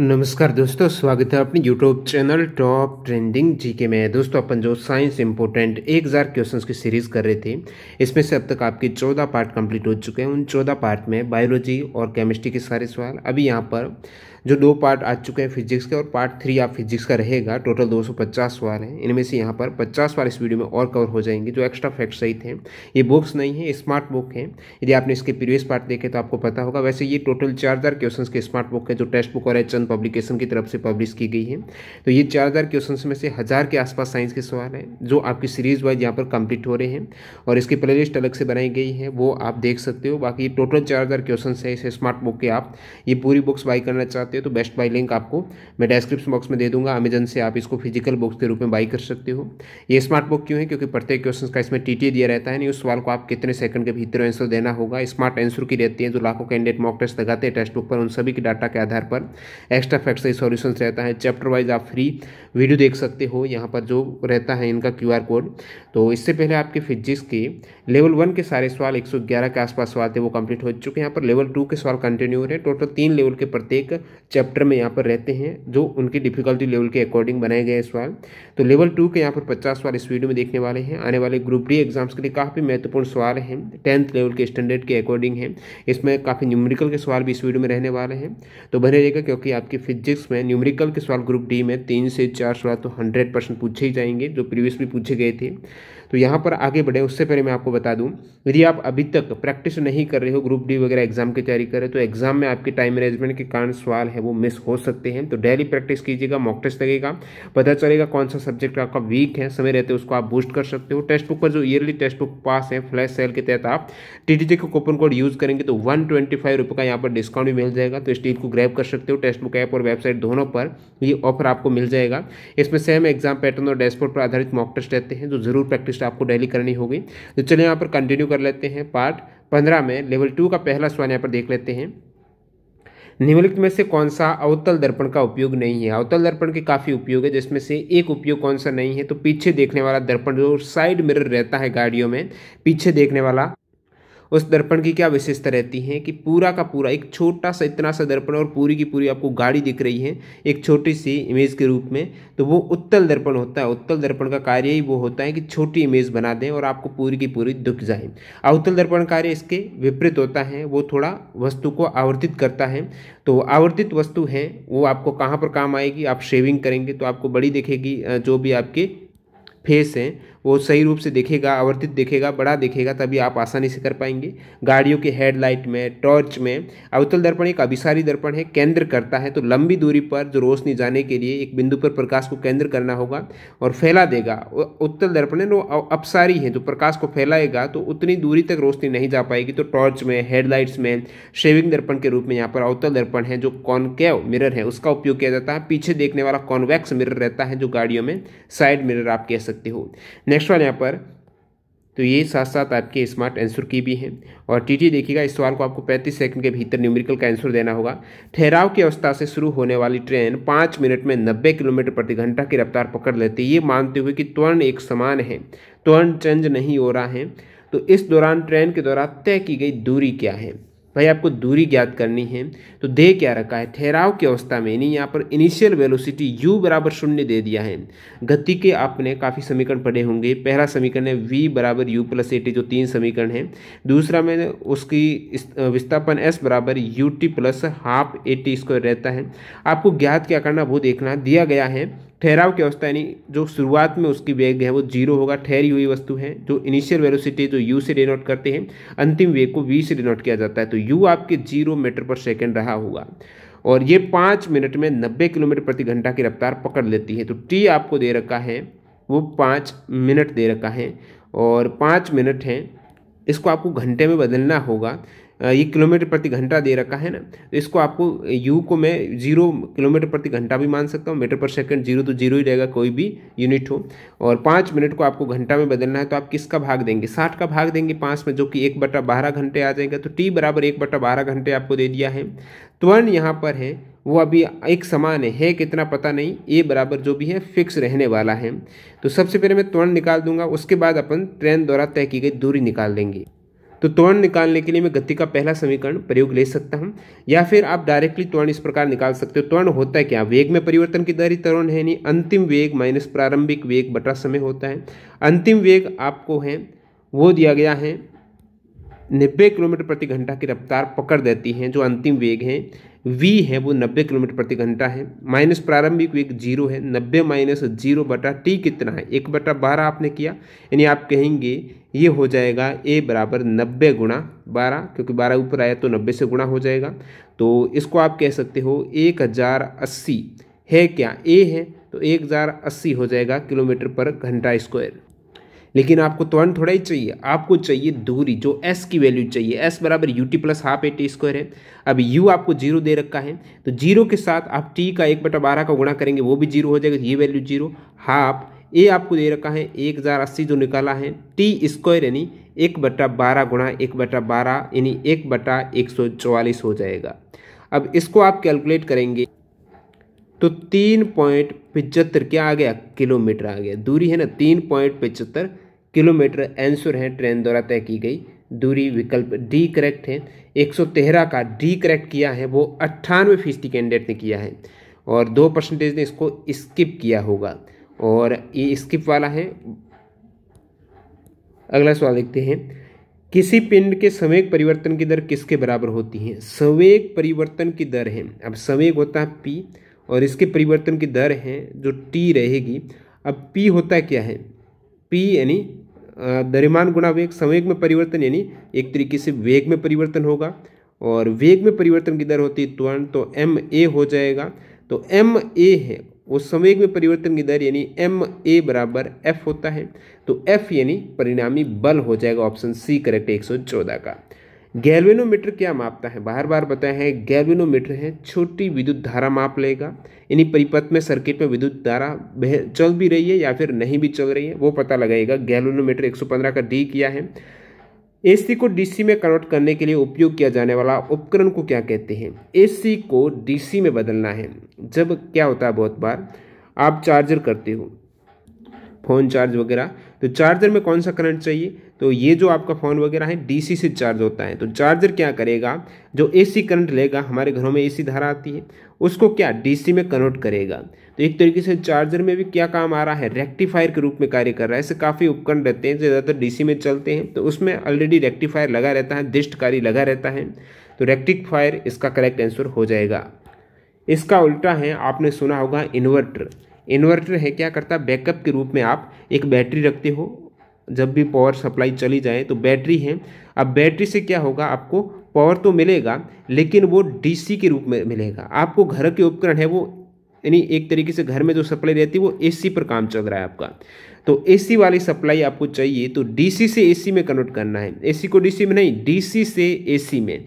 नमस्कार दोस्तों स्वागत है अपने YouTube channel top trending GK में दोस्तों अपन जो साइंस इंपोर्टेंट एक हज़ार क्वेश्चन की सीरीज़ कर रहे थे इसमें से अब तक आपके चौदह पार्ट कंप्लीट हो चुके हैं उन चौदह पार्ट में बायोलॉजी और केमिस्ट्री के सारे सवाल अभी यहाँ पर जो दो पार्ट आ चुके हैं फिजिक्स के और पार्ट थ्री आप फिजिक्स का रहेगा टोटल 250 सवाल हैं इनमें से यहाँ पर 50 सवाल इस वीडियो में और कवर हो जाएंगे जो एक्स्ट्रा फैक्ट सहित हैं ये बुक्स नहीं है स्मार्ट बुक है यदि आपने इसके प्रीवियस पार्ट देखे तो आपको पता होगा वैसे ये टोटल चार हज़ार क्वेश्चन के स्मार्ट बुक है जो टेक्स्ट बुक और एच चंद पब्लिकेशन की तरफ से पब्लिश की गई है तो ये चार हज़ार क्वेश्चन में से हज़ार के आसपास साइंस के सवाल हैं जो आपकी सीरीज वाइज यहाँ पर कंप्लीट हो रहे हैं और इसकी प्ले लिस्ट अलग से बनाई गई है वो आप देख सकते हो बाकी टोटल चार हज़ार क्वेश्चन है इस स्मार्ट बुक के आप ये पूरी बुक्स बाई करना चाहते हो सकते हो तो बेस्ट बाई लिंक आपको मैं डेस्क्रिप्शन बॉक्स में दे दूंगा अमेजन से आप इसको फिजिकल बुक्स के रूप में बाई कर सकते हो ये स्मार्ट बुक क्यों है क्योंकि प्रत्येक क्वेश्चन का इसमें टीटीए दिया रहता है नहीं उस सवाल को आप कितने सेकंड के भीतर आंसर देना होगा स्मार्ट आंसर की रहती है जो लाखों कैंडिडेट मॉक टेस्ट लगाते हैं टेस्ट बुक पर उन सभी के डाटा के आधार पर एक्स्ट्रा फैक्ट से सॉल्यूशन रहता है चैप्टर वाइज आप फ्री वीडियो देख सकते हो यहाँ पर जो रहता है इनका क्यू कोड तो इससे पहले आपके फिजिक्स के लेवल वन के सारे सवाल एक के आसपास सवाल थे वो कंप्लीट हो चुके हैं यहाँ पर लेवल टू के सवाल कंटिन्यू हो रहे हैं टोटल तीन लेवल के प्रत्येक चैप्टर में यहाँ पर रहते हैं जो उनके डिफिकल्टी लेवल के अकॉर्डिंग बनाए गए सवाल तो लेवल टू के यहाँ पर पचास सवाल इस वीडियो में देखने वाले हैं आने वाले ग्रुप डी एग्जाम्स के लिए काफ़ी महत्वपूर्ण सवाल हैं टेंथ लेवल के स्टैंडर्ड के अकॉर्डिंग हैं इसमें काफ़ी न्यूमरिकल के सवाल भी इस वीडियो में रहने वाले हैं तो बने रहेगा क्योंकि आपकी फिजिक्स में न्यूमरिकल के सवाल ग्रुप डी में तीन से चार सवाल तो हंड्रेड पूछे ही जाएंगे जो प्रीवियस भी पूछे गए थे तो यहाँ पर आगे बढ़े उससे पहले मैं आपको बता दूँ यदि आप अभी तक प्रैक्टिस नहीं कर रहे हो ग्रुप डी वगैरह एग्जाम की तैयारी कर रहे हो तो एग्जाम में आपके टाइम मैनेजमेंट के कारण सवाल है वो मिस हो सकते हैं तो डेली प्रैक्टिस कीजिएगा मॉक टेस्ट लगेगा पता चलेगा कौन सा सब्जेक्ट आपका वीक है समय रहते उसको आप बूस्ट कर सकते हो टेक्स्ट बुक पर जो ईयरली टेक्स्ट बुक पास है फ्लैश सेल के तहत आप टी का कूपन कोड यूज़ करेंगे तो वन ट्वेंटी का यहाँ पर डिस्काउंट भी मिल जाएगा तो इस को ग्रैप कर सकते हो टेक्स्ट बुक ऐप और वेबसाइट दोनों पर ये ऑफर आपको मिल जाएगा इसमें सेम एग्जाम पैटर्न और डैशबोर्ड पर आधारित मॉक टेस्ट रहते हैं जो जरूर प्रैक्टिस लिस्ट आपको डेली करनी होगी तो चलिए यहाँ पर कंटिन्यू कर लेते हैं पार्ट पंद्रह में लेवल टू का पहला सवाल यहाँ पर देख लेते हैं निम्नलिखित में से कौन सा अवतल दर्पण का उपयोग नहीं है अवतल दर्पण के काफ़ी उपयोग है जिसमें से एक उपयोग कौन सा नहीं है तो पीछे देखने वाला दर्पण जो साइड मिरर रहता है गाड़ियों में पीछे देखने वाला उस दर्पण की क्या विशेषता रहती है कि पूरा का पूरा एक छोटा सा इतना सा दर्पण और पूरी की पूरी आपको गाड़ी दिख रही है एक छोटी सी इमेज के रूप में तो वो उत्तल दर्पण होता है उत्तल दर्पण का कार्य ही वो होता है कि छोटी इमेज बना दें और आपको पूरी की पूरी दुख जाए अवतल दर्पण कार्य इसके विपरीत होता है वो थोड़ा वस्तु को आवर्तित करता है तो आवर्तित वस्तु है वो आपको कहाँ पर काम आएगी आप शेविंग करेंगे तो आपको बड़ी दिखेगी जो भी आपके फेस हैं वो सही रूप से देखेगा आवर्तित देखेगा बड़ा देखेगा तभी आप आसानी से कर पाएंगे गाड़ियों के हेडलाइट में टॉर्च में अवतल दर्पण एक अभिसारी दर्पण है केंद्र करता है तो लंबी दूरी पर जो रोशनी जाने के लिए एक बिंदु पर प्रकाश को केंद्र करना होगा और फैला देगा उत्तल दर्पण है वो अपसारी है तो प्रकाश को फैलाएगा तो उतनी दूरी तक रोशनी नहीं जा पाएगी तो टॉर्च में हेडलाइट्स में शेविंग दर्पण के रूप में यहाँ पर अवतल दर्पण है जो कॉनकेव मिरर है उसका उपयोग किया जाता है पीछे देखने वाला कॉन्वेक्स मिरर रहता है जो गाड़ियों में साइड मिरर आप कह सकते हो नेक्स्ट नेक्स्ट वाले यहाँ पर तो ये साथ साथ आपके स्मार्ट आंसर की भी हैं और टीटी देखिएगा इस सवाल को आपको 35 सेकंड के भीतर न्यूमेरिकल का आंसर देना होगा ठहराव की अवस्था से शुरू होने वाली ट्रेन पाँच मिनट में 90 किलोमीटर प्रति घंटा की रफ्तार पकड़ लेती है ये मानते हुए कि त्वरण एक समान है त्वरण चेंज नहीं हो रहा है तो इस दौरान ट्रेन के द्वारा तय की गई दूरी क्या है भाई आपको दूरी ज्ञात करनी है तो दे क्या रखा है ठहराव की अवस्था में यानी यहाँ पर इनिशियल वेलोसिटी u बराबर शून्य दे दिया है गति के आपने काफ़ी समीकरण पढ़े होंगे पहला समीकरण है v बराबर यू प्लस ए जो तीन समीकरण है दूसरा में उसकी विस्थापन s बराबर U T plus half A T square रहता है आपको ज्ञात क्या करना वो देखना दिया गया है ठहराव की अवस्था यानी जो शुरुआत में उसकी वेग है वो जीरो होगा ठहरी हुई वस्तु है जो इनिशियल वेलोसिटी जो यू से डिनोट करते हैं अंतिम वेग को वी से डिनोट किया जाता है तो यू आपके जीरो मीटर पर सेकेंड रहा होगा और ये पाँच मिनट में नब्बे किलोमीटर प्रति घंटा की रफ्तार पकड़ लेती है तो टी आपको दे रखा है वो पाँच मिनट दे रखा है और पाँच मिनट हैं इसको आपको घंटे में बदलना होगा ये किलोमीटर प्रति घंटा दे रखा है ना तो इसको आपको यू को मैं जीरो किलोमीटर प्रति घंटा भी मान सकता हूँ मीटर पर सेकंड जीरो तो जीरो ही रहेगा कोई भी यूनिट हो और पाँच मिनट को आपको घंटा में बदलना है तो आप किसका भाग देंगे साठ का भाग देंगे पाँच में जो कि एक बटा बारह घंटे आ जाएगा तो टी बराबर एक बटा बारह घंटे आपको दे दिया है त्वरण यहाँ पर है वो अभी एक समान है, है कितना पता नहीं ए बराबर जो भी है फिक्स रहने वाला है तो सबसे पहले मैं त्वरण निकाल दूंगा उसके बाद अपन ट्रेन द्वारा तय की गई दूरी निकाल देंगे तो त्वरण निकालने के लिए मैं गति का पहला समीकरण प्रयोग ले सकता हूँ या फिर आप डायरेक्टली त्वरण इस प्रकार निकाल सकते हो त्वरण होता है क्या वेग में परिवर्तन की दर त्वरण है नहीं अंतिम वेग माइनस प्रारंभिक वेग बटा समय होता है अंतिम वेग आपको है वो दिया गया है नब्बे किलोमीटर प्रति घंटा की रफ्तार पकड़ देती है जो अंतिम वेग है v है वो नब्बे किलोमीटर प्रति घंटा है माइनस प्रारंभिक वेग जीरो है नब्बे माइनस जीरो बटा टी कितना है एक बटा बारह आपने किया यानी आप कहेंगे ये हो जाएगा ए बराबर नब्बे गुणा बारह क्योंकि बारह ऊपर आया तो नब्बे से गुणा हो जाएगा तो इसको आप कह सकते हो एक हज़ार अस्सी है क्या ए है तो एक हज़ार अस्सी हो जाएगा किलोमीटर पर घंटा स्क्वायर लेकिन आपको त्वरण तो थोड़ा ही चाहिए आपको चाहिए दूरी जो एस की वैल्यू चाहिए एस बराबर U T plus half A T square है अब यू आपको जीरो दे रखा है तो जीरो के साथ आप टी का एक बटा बारह का गुणा करेंगे वो भी जीरो हो जाएगा ये वैल्यू जीरो हाफ ए आपको दे रखा है एक हज़ार अस्सी जो निकाला है टी स्क्वायर यानी एक बटा बारह गुणा एक बटा बारह यानी एक बटा एक सौ चौवालीस हो जाएगा अब इसको आप कैलकुलेट करेंगे तो तीन पॉइंट पचहत्तर क्या आ गया किलोमीटर आ गया दूरी है ना तीन पॉइंट पिचहत्तर किलोमीटर आंसर है ट्रेन द्वारा तय की गई दूरी विकल्प डी करेक्ट है एक सौ तेरह का डी करेक्ट किया है वो अट्ठानवे फीसदी कैंडिडेट ने किया है और दो परसेंटेज ने इसको स्किप किया होगा और ये स्किप वाला है अगला सवाल देखते हैं किसी पिंड के संवेग परिवर्तन की दर किसके बराबर होती है संवेग परिवर्तन की दर है अब संवेग होता है पी और इसके परिवर्तन की दर है जो टी रहेगी अब पी होता क्या है पी यानी दरिमान गुणा वेग संवेग में परिवर्तन यानी एक तरीके से वेग में परिवर्तन होगा और वेग में परिवर्तन की दर होती है त्वरण तो एम ए हो जाएगा तो एम ए है वो संवेग में परिवर्तन की दर यानी एम ए बराबर एफ होता है तो एफ यानी परिणामी बल हो जाएगा ऑप्शन सी करेक्ट एक सौ चौदह का गैल्वेनोमीटर क्या मापता है बार बार बताया है गैल्वेनोमीटर है छोटी विद्युत धारा माप लेगा यानी परिपथ में सर्किट में विद्युत धारा चल भी रही है या फिर नहीं भी चल रही है वो पता लगाएगा गैल्वेनोमीटर 115 का डी किया है एसी को डीसी में कन्वर्ट करने के लिए उपयोग किया जाने वाला उपकरण को क्या कहते हैं एसी को डीसी में बदलना है जब क्या होता है बहुत बार आप चार्जर करते हो फोन चार्ज वगैरह तो चार्जर में कौन सा करंट चाहिए तो ये जो आपका फ़ोन वगैरह है डीसी से चार्ज होता है तो चार्जर क्या करेगा जो एसी करंट लेगा हमारे घरों में एसी धारा आती है उसको क्या डीसी में कन्वर्ट करेगा तो एक तरीके से चार्जर में भी क्या काम आ रहा है रेक्टिफायर के रूप में कार्य कर रहा है ऐसे काफ़ी उपकरण रहते हैं ज़्यादातर सी में चलते हैं तो उसमें ऑलरेडी रेक्टिफायर लगा रहता है दिष्टकारी लगा रहता है तो रेक्टिफायर इसका करेक्ट आंसर हो जाएगा इसका उल्टा है आपने सुना होगा इन्वर्टर इन्वर्टर है क्या करता है बैकअप के रूप में आप एक बैटरी रखते हो जब भी पावर सप्लाई चली जाए तो बैटरी है अब बैटरी से क्या होगा आपको पावर तो मिलेगा लेकिन वो डीसी के रूप में मिलेगा आपको घर के उपकरण है वो यानी एक तरीके से घर में जो सप्लाई रहती है वो एसी पर काम चल रहा है आपका तो एसी वाली सप्लाई आपको चाहिए तो डीसी से एसी में कन्वर्ट करना है एसी को डीसी में नहीं डीसी से एसी में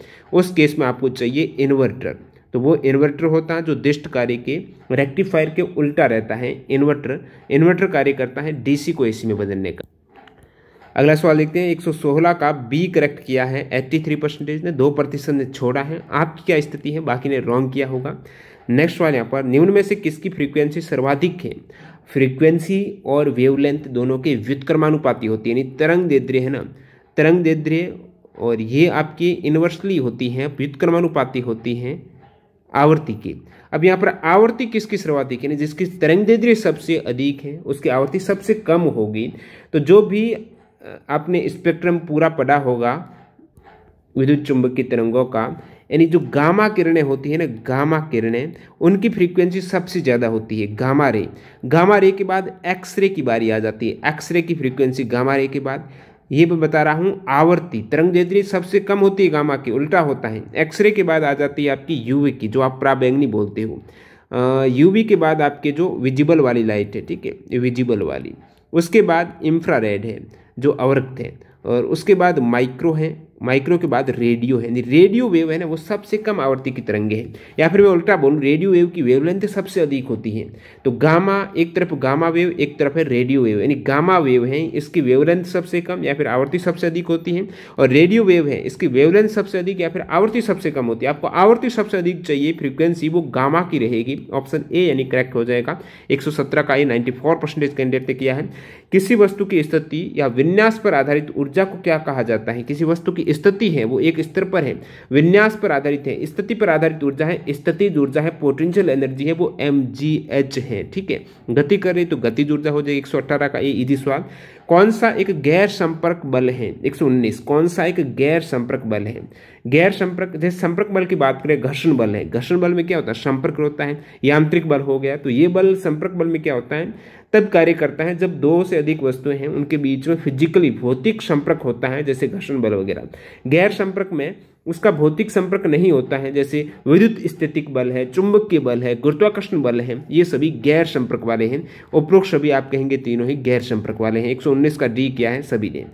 उस केस में आपको चाहिए इन्वर्टर तो वो इन्वर्टर होता है जो दिष्ट कार्य के रेक्टिफायर के उल्टा रहता है इन्वर्टर इन्वर्टर कार्य करता है डीसी को एसी में बदलने का अगला सवाल देखते हैं 116 का बी करेक्ट किया है 83 परसेंटेज ने दो प्रतिशत ने छोड़ा है आपकी क्या स्थिति है बाकी ने रॉन्ग किया होगा नेक्स्ट सवाल यहाँ पर निम्न में से किसकी फ्रीक्वेंसी सर्वाधिक है फ्रीक्वेंसी और वेवलेंथ दोनों के व्युतक्रमानुपाती होती है यानी तरंग देद्र्य है ना तरंग देद्रिय और ये आपकी इन्वर्सली होती हैं व्युतक्रमानुपाति होती हैं आवर्ती की अब यहाँ पर आवर्ती किसकी सर्वाधिक यानी जिसकी तरंग देद्र्य सबसे अधिक है उसकी आवर्ती सबसे कम होगी तो जो भी आपने स्पेक्ट्रम पूरा पढ़ा होगा विद्युत चुंबकीय तरंगों का यानी जो गामा किरणें होती है ना गामा किरणें उनकी फ्रीक्वेंसी सबसे ज़्यादा होती है गामा रे गामा रे के बाद एक्सरे की बारी आ जाती है एक्सरे की फ्रीक्वेंसी गामा रे के बाद ये मैं बता रहा हूँ आवर्ती तरंग दैर्ध्य सबसे कम होती है गामा की उल्टा होता है एक्सरे के बाद आ जाती है आपकी यूवी की जो आप प्राबैंगनी बोलते हो यूवी के बाद आपके जो विजिबल वाली लाइट है ठीक है विजिबल वाली उसके बाद इंफ्रारेड है जो अवरक्त हैं और उसके बाद माइक्रो हैं माइक्रो के बाद रेडियो है यानी रेडियो वेव है ना वो सबसे कम आवृत्ति की तरंगे हैं या फिर मैं उल्टा बोलूँ रेडियो वेव की वेवलेंथ सबसे अधिक होती है तो गामा एक तरफ गामा वेव एक तरफ है रेडियो वेव यानी गामा वेव है इसकी वेवलेंथ सबसे कम या फिर आवृत्ति सबसे अधिक होती है और रेडियो वेव है इसकी वेवलेंथ सबसे अधिक या फिर आवृत्ति सबसे कम होती है आपको आवृत्ति सबसे अधिक चाहिए फ्रिक्वेंसी वो गामा की रहेगी ऑप्शन ए यानी करेक्ट हो जाएगा 117 का ये 94 परसेंटेज कैंडिडेट ने किया है किसी वस्तु की स्थिति या विन्यास पर आधारित ऊर्जा को क्या कहा जाता है किसी वस्तु की स्थिति है वो एक स्तर पर है विन्यास पर आधारित है स्थिति पर आधारित ऊर्जा है स्थिति ऊर्जा है पोटेंशियल एनर्जी है वो एम जी एच है ठीक है गति कर रही तो गति ऊर्जा हो जाएगी एक सौ अट्ठारह का ये इजी सवाल कौन सा एक गैर संपर्क बल है एक सौ उन्नीस कौन सा एक गैर संपर्क बल है गैर संपर्क जैसे संपर्क बल की बात करें घर्षण बल है घर्षण बल में क्या होता है संपर्क होता है यांत्रिक बल हो गया तो ये बल संपर्क बल में क्या होता है तब कार्य करता है जब दो से अधिक वस्तुएं हैं उनके बीच में फिजिकली भौतिक संपर्क होता है जैसे घर्षण बल वगैरह गैर संपर्क में उसका भौतिक संपर्क नहीं होता है जैसे विद्युत स्थितिक बल है चुंबक के बल है गुरुत्वाकर्षण बल है ये सभी गैर संपर्क वाले हैं उपरोक्ष सभी आप कहेंगे तीनों ही गैर संपर्क वाले हैं एक का डी क्या है सभी ने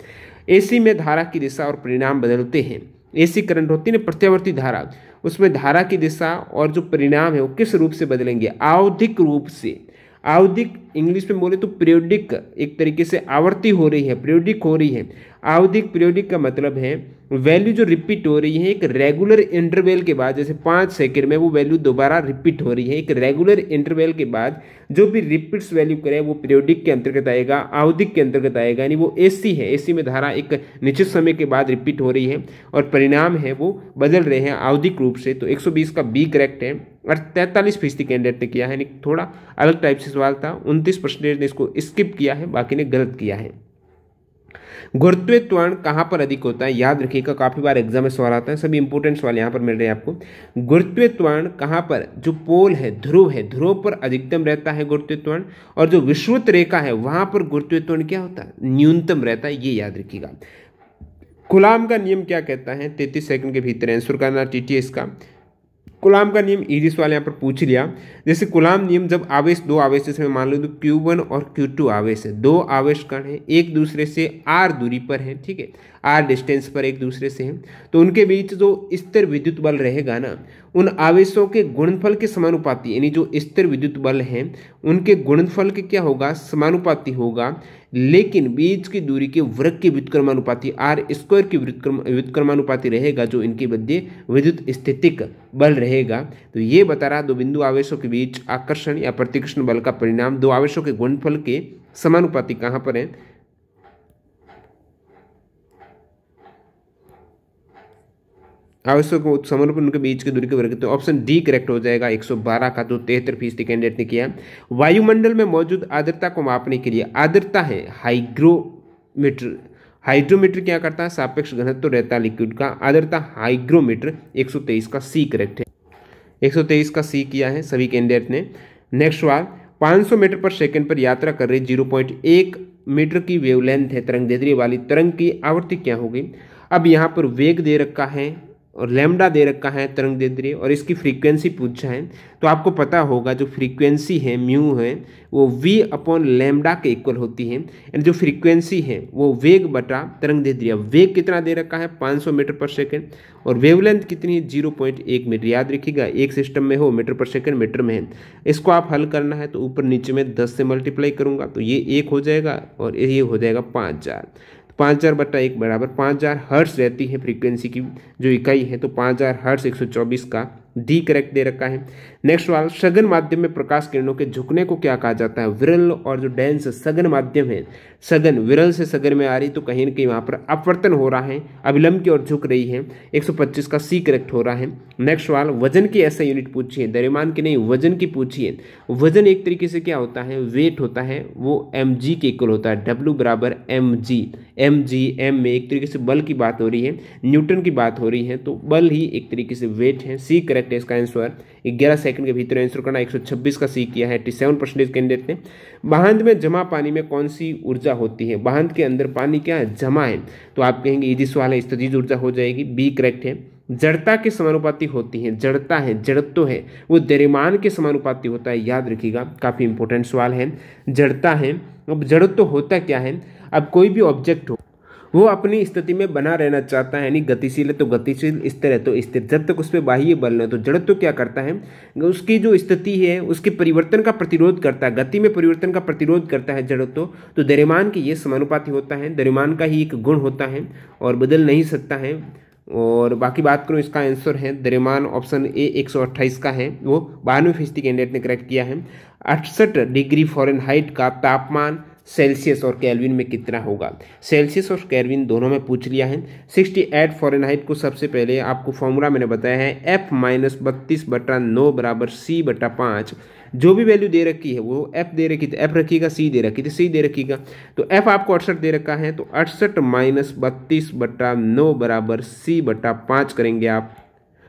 एसी में धारा की दिशा और परिणाम बदलते हैं एसी करंट होती है प्रत्यावर्ती धारा उसमें धारा की दिशा और जो परिणाम है वो किस रूप से बदलेंगे आवधिक रूप से आवधिक इंग्लिश में बोले तो प्रियोडिक एक तरीके से आवर्ती हो रही है प्रियोडिक हो रही है आवधिक प्रियोडिक का मतलब है वैल्यू जो रिपीट हो रही है एक रेगुलर इंटरवल के बाद जैसे पाँच सेकेंड में वो वैल्यू दोबारा रिपीट हो रही है एक रेगुलर इंटरवल के बाद जो भी रिपीट्स वैल्यू करे वो पीरियोडिक के अंतर्गत आएगा आवधिक के अंतर्गत आएगा यानी वो एसी है एसी में धारा एक निश्चित समय के बाद रिपीट हो रही है और परिणाम है वो बदल रहे हैं आवधिक रूप से तो एक का बी करेक्ट है और तैंतालीस फीसदी कैंडिडेट ने किया है यानी थोड़ा अलग टाइप से सवाल था उनतीस परसेंटेज ने इसको स्किप किया है बाकी ने गलत किया है गुरुत्वत्वरण कहाँ पर अधिक होता है याद रखिएगा काफ़ी बार एग्जाम में सवाल आता है सभी इंपोर्टेंट सवाल यहाँ पर मिल रहे हैं आपको गुरुत्वत्वरण कहाँ पर जो पोल है ध्रुव है ध्रुव पर अधिकतम रहता है गुरुत्वत्वरण और जो विश्वत रेखा है वहाँ पर गुरुत्वत्वरण क्या होता है न्यूनतम रहता है ये याद रखिएगा गुलाम का नियम क्या कहता है तैतीस सेकंड के भीतर आंसर करना टी टी एस का गुलाम का नियम ईरिस वाले यहाँ पर पूछ लिया जैसे गुलाम नियम जब आवेश दो आवेश इसमें मान लो तो क्यू वन और क्यू टू आवेश है दो आवेश कण हैं एक दूसरे से आर दूरी पर हैं ठीक है आर डिस्टेंस पर एक दूसरे से हैं तो उनके बीच जो स्तर विद्युत बल रहेगा ना उन आवेशों के गुणफल के समानुपाती यानी जो स्तर विद्युत बल हैं उनके गुणफल के क्या होगा समानुपाती होगा लेकिन बीच की दूरी के वर्ग की व्युतक्रमानुपाती आर स्क्वायर की व्युतक्रमानुपाती रहेगा जो इनके मध्य विद्युत स्थितिक बल रहेगा तो ये बता रहा दो बिंदु आवेशों के बीच आकर्षण या प्रतिकर्षण बल का परिणाम दो आवेशों के गुणफल के समानुपाति कहाँ पर है आवश्यक समर्पण के बीच की दूरी के वर्ग तो ऑप्शन डी करेक्ट हो जाएगा 112 का जो तिहत्तर फीसदी कैंडिडेट ने किया वायुमंडल में मौजूद आर्द्रता को मापने के लिए आर्द्रता है हाइग्रोमीटर हाइड्रोमीटर क्या करता है सापेक्ष घनत्व तो रहता लिक्विड का आर्द्रता हाइग्रोमीटर एक का सी करेक्ट है एक का सी किया है सभी कैंडिडेट ने नेक्स्ट वाल 500 मीटर पर सेकंड पर यात्रा कर रही 0.1 मीटर की वेवलेंथ है तरंग देदरी वाली तरंग की आवृत्ति क्या होगी अब यहाँ पर वेग दे रखा है और लेमडा दे रखा है तरंग दैर्ध्य और इसकी फ्रीक्वेंसी पूछा है तो आपको पता होगा जो फ्रीक्वेंसी है म्यू है वो वी अपॉन लेमडा के इक्वल होती है एंड जो फ्रीक्वेंसी है वो वेग बटा तरंग दैर्ध्य वेग कितना दे रखा है 500 मीटर पर सेकेंड और वेवलेंथ कितनी है जीरो पॉइंट एक मीटर याद रखिएगा एक सिस्टम में हो मीटर पर सेकेंड मीटर में है इसको आप हल करना है तो ऊपर नीचे में दस से मल्टीप्लाई करूँगा तो ये एक हो जाएगा और ये हो जाएगा पाँच पाँच हज़ार बट्टा एक बराबर पाँच हज़ार हर्ट्स रहती है फ्रीक्वेंसी की जो इकाई है तो पाँच हज़ार हर्ट्स एक सौ चौबीस का डी करेक्ट दे रखा है नेक्स्ट सवाल सघन माध्यम में प्रकाश किरणों के झुकने को क्या कहा जाता है विरल और जो डेंस सघन माध्यम है सघन विरल से सघन में आ रही तो कहीं ना कहीं वहाँ पर अपवर्तन हो रहा है अभिलंब की ओर झुक रही है 125 का सी करेक्ट हो रहा है नेक्स्ट सवाल वजन की ऐसा यूनिट पूछिए दरिमान की नहीं वजन की पूछिए वजन एक तरीके से क्या होता है वेट होता है वो एम के इक्वल होता है डब्ल्यू बराबर M G M G M में एक तरीके से बल की बात हो रही है न्यूटन की बात हो रही है तो बल ही एक तरीके से वेट है सी करेक्ट है इसका आंसर ग्यारह सेकंड के भीतर आंसर करना 126 का सी किया है 87 परसेंटेज कैंडिडेट ने बाहंत में जमा पानी में कौन सी ऊर्जा होती है बाहंत के अंदर पानी क्या जमा है तो आप कहेंगे यदि सवाल है स्थितिज ऊर्जा हो जाएगी बी करेक्ट है जड़ता के समानुपाती होती है जड़ता है जड़त्व है वो दरिमान के समानुपाती होता है याद रखिएगा काफ़ी इंपॉर्टेंट सवाल है जड़ता है अब जड़त्व होता क्या है अब कोई भी ऑब्जेक्ट हो वो अपनी स्थिति में बना रहना चाहता है यानी गतिशील है तो गतिशील स्थिर है तो स्थिर जब तक उस पर बाह्य बल न तो जड़त्व क्या करता है उसकी जो स्थिति है उसके परिवर्तन का प्रतिरोध करता है गति में परिवर्तन का प्रतिरोध करता है जड़त्व तो दरिमान की ये समानुपाति होता है दरिमान का ही एक गुण होता है और बदल नहीं सकता है और बाकी बात करूँ इसका आंसर है दरिमान ऑप्शन ए एक सौ का है वो बानवे फीसदी कैंडिडेट ने करेक्ट किया है अड़सठ डिग्री फॉरन हाइट का तापमान सेल्सियस और कैलविन में कितना होगा सेल्सियस और कैलविन दोनों में पूछ लिया है सिक्सटी एट फॉरनहाइट को सबसे पहले आपको फॉर्मूला मैंने बताया है एफ माइनस बत्तीस बटा नौ बराबर सी बटा पाँच जो भी वैल्यू दे रखी है वो एफ दे रखी थी एफ रखिएगा सी दे रखी थी सी दे रखिएगा तो एफ आपको अड़सठ दे रखा है तो अड़सठ माइनस बत्तीस बटा नौ बराबर सी बटा पाँच करेंगे आप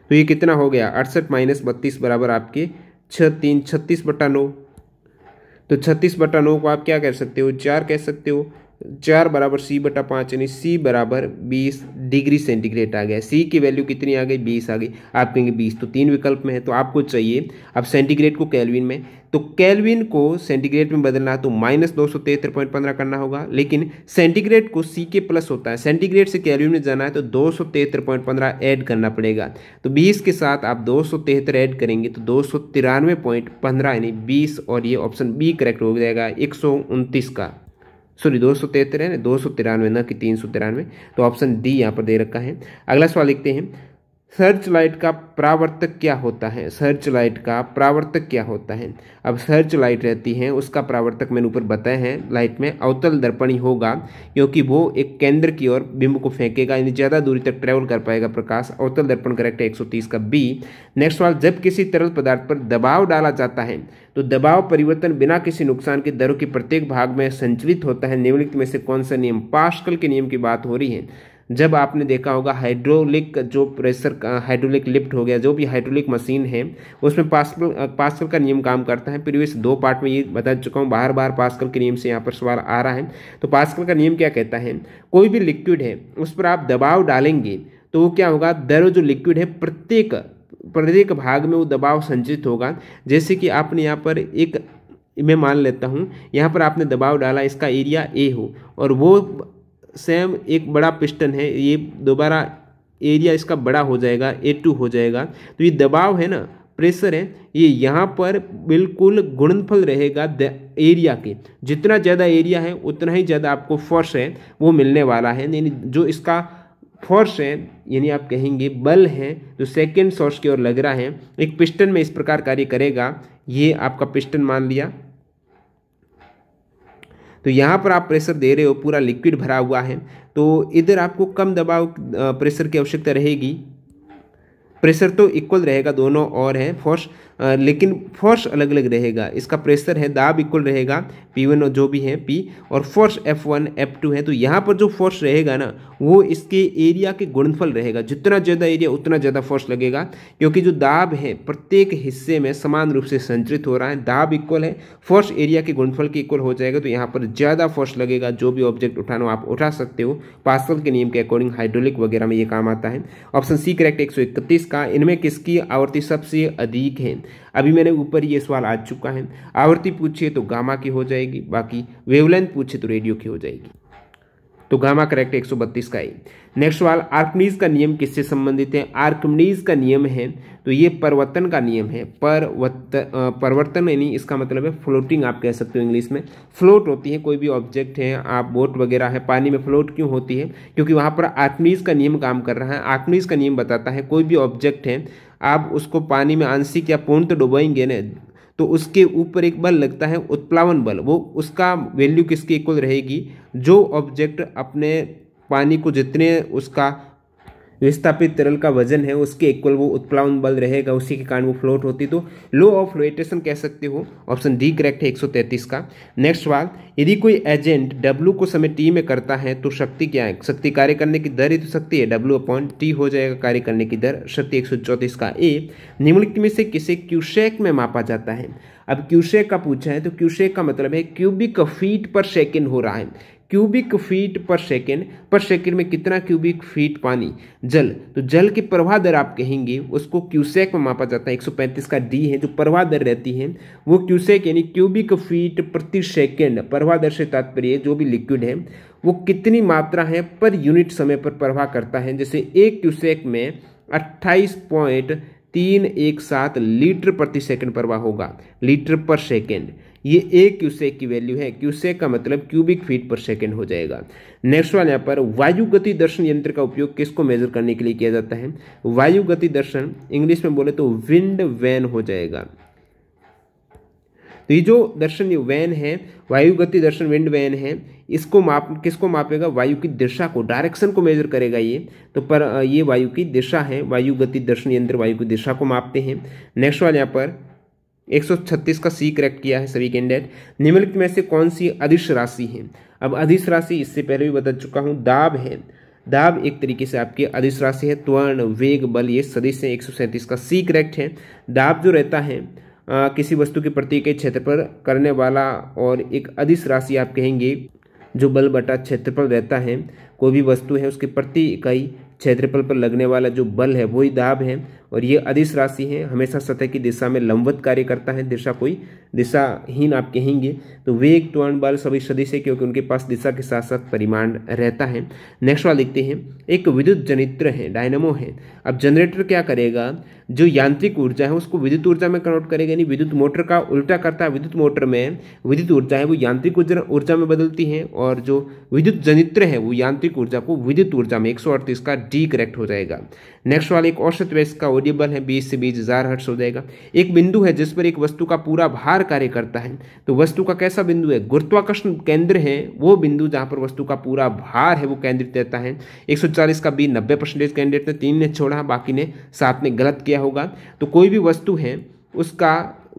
तो ये कितना हो गया अड़सठ माइनस बत्तीस बराबर आपके छः तीन छत्तीस बटा नौ तो छत्तीस बटा नौ को आप क्या कह सकते हो चार कह सकते हो चार बराबर सी बटा पाँच यानी सी बराबर बीस डिग्री सेंटीग्रेड आ गया सी की वैल्यू कितनी आ गई बीस आ गई आप कहेंगे बीस तो तीन विकल्प में है तो आपको चाहिए आप सेंटीग्रेड को कैलविन में तो कैलविन को सेंटीग्रेड में बदलना है तो माइनस दो सौ तेहत्तर पॉइंट पंद्रह करना होगा लेकिन सेंटीग्रेड को सी के प्लस होता है सेंटीग्रेड से कैलविन में जाना है तो दो सौ तेहत्तर पॉइंट पंद्रह ऐड करना पड़ेगा तो बीस के साथ आप दो सौ तिहत्तर ऐड करेंगे तो दो सौ तिरानवे पॉइंट पंद्रह यानी बीस और ये ऑप्शन बी करेक्ट हो जाएगा एक सौ उनतीस का सॉरी दो सौ तिहत्तर है ना दो सौ तिरानवे न कि तीन सौ तिरानवे तो ऑप्शन डी यहाँ पर दे रखा है अगला सवाल लिखते हैं सर्च लाइट का प्रावर्तक क्या होता है सर्च लाइट का प्रावर्तक क्या होता है अब सर्च लाइट रहती है उसका प्रावर्तक मैंने ऊपर बताया है लाइट में अवतल दर्पण ही होगा क्योंकि वो एक केंद्र की ओर बिंब को फेंकेगा यानी ज़्यादा दूरी तक ट्रैवल कर पाएगा प्रकाश अवतल दर्पण करेक्ट है एक का बी नेक्स्ट सवाल जब किसी तरल पदार्थ पर दबाव डाला जाता है तो दबाव परिवर्तन बिना किसी नुकसान के दरों के प्रत्येक भाग में संचलित होता है निम्नलिखित में से कौन सा नियम पास्कल के नियम की बात हो रही है जब आपने देखा होगा हाइड्रोलिक जो प्रेशर हाइड्रोलिक लिफ्ट हो गया जो भी हाइड्रोलिक मशीन है उसमें पास्कल पास्कल का नियम काम करता है प्रीवियस दो पार्ट में ये बता चुका हूँ बार बार पास्कल के नियम से यहाँ पर सवाल आ रहा है तो पास्कल का नियम क्या कहता है कोई भी लिक्विड है उस पर आप दबाव डालेंगे तो वो क्या होगा दर जो लिक्विड है प्रत्येक प्रत्येक भाग में वो दबाव संचित होगा जैसे कि आपने यहाँ पर एक मैं मान लेता हूँ यहाँ पर आपने दबाव डाला इसका एरिया ए हो और वो सेम एक बड़ा पिस्टन है ये दोबारा एरिया इसका बड़ा हो जाएगा ए टू हो जाएगा तो ये दबाव है ना प्रेशर है ये यहाँ पर बिल्कुल गुणनफल रहेगा एरिया के जितना ज़्यादा एरिया है उतना ही ज़्यादा आपको फोर्स है वो मिलने वाला है यानी जो इसका फोर्स है यानी आप कहेंगे बल है जो सेकेंड सोर्स की ओर लग रहा है एक पिस्टन में इस प्रकार कार्य करेगा ये आपका पिस्टन मान लिया तो यहाँ पर आप प्रेशर दे रहे हो पूरा लिक्विड भरा हुआ है तो इधर आपको कम दबाव प्रेशर की आवश्यकता रहेगी प्रेशर तो इक्वल रहेगा दोनों और है फर्स्ट लेकिन फोर्स अलग अलग रहेगा इसका प्रेशर है दाब इक्वल रहेगा पी वन और जो भी है पी और force F one F two है तो यहाँ पर जो फोर्स रहेगा ना वो इसके एरिया के गुणफल रहेगा जितना ज़्यादा एरिया उतना ज़्यादा फोर्स लगेगा क्योंकि जो दाब है प्रत्येक हिस्से में समान रूप से संचरित हो रहा है दाब इक्वल है फोर्स एरिया के गुणफल के इक्वल हो जाएगा तो यहाँ पर ज़्यादा फोर्स लगेगा जो भी ऑब्जेक्ट उठाना हो आप उठा सकते हो पार्सल के नियम के अकॉर्डिंग हाइड्रोलिक वगैरह में ये काम आता है ऑप्शन सी करेक्ट एक का इनमें किसकी आवृत्ति सबसे अधिक है अभी मैंने ऊपर ये सवाल आ चुका है आवृत्ति पूछिए तो गामा की हो जाएगी बाकी वेवलेंथ पूछे तो रेडियो की हो जाएगी तो गामा करेक्ट 132 का है नेक्स्ट सवाल आर्कमिडीज का नियम किससे संबंधित है आर्कमिडीज का नियम है तो ये परिवर्तन का नियम है परवत परिवर्तन यानी इसका मतलब है फ्लोटिंग आप कह सकते हो इंग्लिश में फ्लोट होती है कोई भी ऑब्जेक्ट है आप बोट वगैरह है पानी में फ्लोट क्यों होती है क्योंकि वहाँ पर आर्कमिडीज का नियम काम कर रहा है आर्कमिडीज का नियम बताता है कोई भी ऑब्जेक्ट है आप उसको पानी में आंशिक या पूर्ण तो डुबोएंगे ना तो उसके ऊपर एक बल लगता है उत्प्लावन बल वो उसका वैल्यू किसके इक्वल रहेगी जो ऑब्जेक्ट अपने पानी को जितने उसका विस्थापित तरल का वजन है उसके इक्वल वो उत्प्लावन बल रहेगा उसी के कारण वो फ्लोट होती तो लो ऑफ फ्लोटेशन कह सकते हो ऑप्शन डी करेक्ट है 133 का नेक्स्ट सवाल यदि कोई एजेंट डब्ल्यू को समय टी में करता है तो शक्ति क्या है शक्ति कार्य करने की दर ही तो शक्ति है डब्ल्यू अपॉन टी हो जाएगा कार्य करने की दर शक्ति एक का ए निम्नलिखित में से किसे क्यूशेक में मापा जाता है अब क्यूशेक का पूछा है तो क्यूशेक का मतलब है क्यूबिक फीट पर सेकेंड हो रहा है क्यूबिक फीट पर सेकेंड पर सेकेंड में कितना क्यूबिक फीट पानी जल तो जल की प्रवाह दर आप कहेंगे उसको क्यूसेक में मापा जाता है 135 का डी है जो प्रवाह दर रहती है वो क्यूसेक यानी क्यूबिक फीट प्रति सेकेंड प्रवाह दर से तात्पर्य जो भी लिक्विड है वो कितनी मात्रा है पर यूनिट समय पर प्रवाह करता है जैसे एक क्यूसेक में अट्ठाईस पॉइंट तीन एक सात लीटर प्रति सेकंड प्रवाह होगा लीटर पर सेकंड ये एक क्यूसेक की वैल्यू है क्यूसेक का मतलब क्यूबिक फीट पर सेकेंड हो जाएगा नेक्स्ट वाला यहाँ पर वायु गति दर्शन यंत्र का उपयोग किसको मेजर करने के लिए किया जाता है वायु गति दर्शन इंग्लिश में बोले तो विंड वैन हो जाएगा तो ये जो दर्शन वैन है वायु गति दर्शन विंड वैन है इसको माप किसको मापेगा वायु की दिशा को डायरेक्शन को मेजर करेगा ये तो पर ये वायु की दिशा है वायु गति दर्शन यंत्र वायु की दिशा को मापते हैं नेक्स्ट वाले यहाँ पर 136 का सी करेक्ट किया है सभी कैंडिडेट निम्नलिखित में से कौन सी अधिश राशि है अब अधिश राशि इससे पहले भी बता चुका हूँ दाब है दाब एक तरीके से आपकी अधिश राशि है त्वर्ण वेग बल ये सदिश है एक का सी करेक्ट है दाब जो रहता है आ, किसी वस्तु के प्रति के पर करने वाला और एक अधिश राशि आप कहेंगे जो बल बटा क्षेत्रफल रहता है कोई भी वस्तु है उसके प्रति इकाई क्षेत्रफल पर लगने वाला जो बल है वही दाब है और ये अधिस राशि है हमेशा सतह की दिशा में लंबवत कार्य करता है दिशा कोई दिशाहीन आप कहेंगे तो वेग त्वरण तो बल सभी सदिश है क्योंकि उनके पास दिशा के साथ साथ परिमाण रहता है नेक्स्ट वाला देखते हैं एक विद्युत जनित्र है डायनमो है अब जनरेटर क्या करेगा जो यांत्रिक ऊर्जा है उसको विद्युत ऊर्जा में कन्वर्ट करेगा यानी विद्युत मोटर का उल्टा करता है विद्युत मोटर में विद्युत ऊर्जा है वो यांत्रिक ऊर्जा ऊर्जा में बदलती है और जो विद्युत जनित्र है वो यांत्रिक ऊर्जा को विद्युत ऊर्जा में एक का डी करेक्ट हो जाएगा नेक्स्ट वाले एक औसत व्यस्त का ऑडिबल है बीस से बीस हज़ार हर्ट्स हो जाएगा एक बिंदु है जिस पर एक वस्तु का पूरा भार कार्य करता है तो वस्तु का कैसा बिंदु है गुरुत्वाकर्षण केंद्र है वो बिंदु जहाँ पर वस्तु का पूरा भार है वो केंद्रित रहता है एक का बी नब्बे परसेंटेज कैंडिडेट ने तीन ने छोड़ा बाकी ने सात ने गलत किया होगा तो कोई भी वस्तु है उसका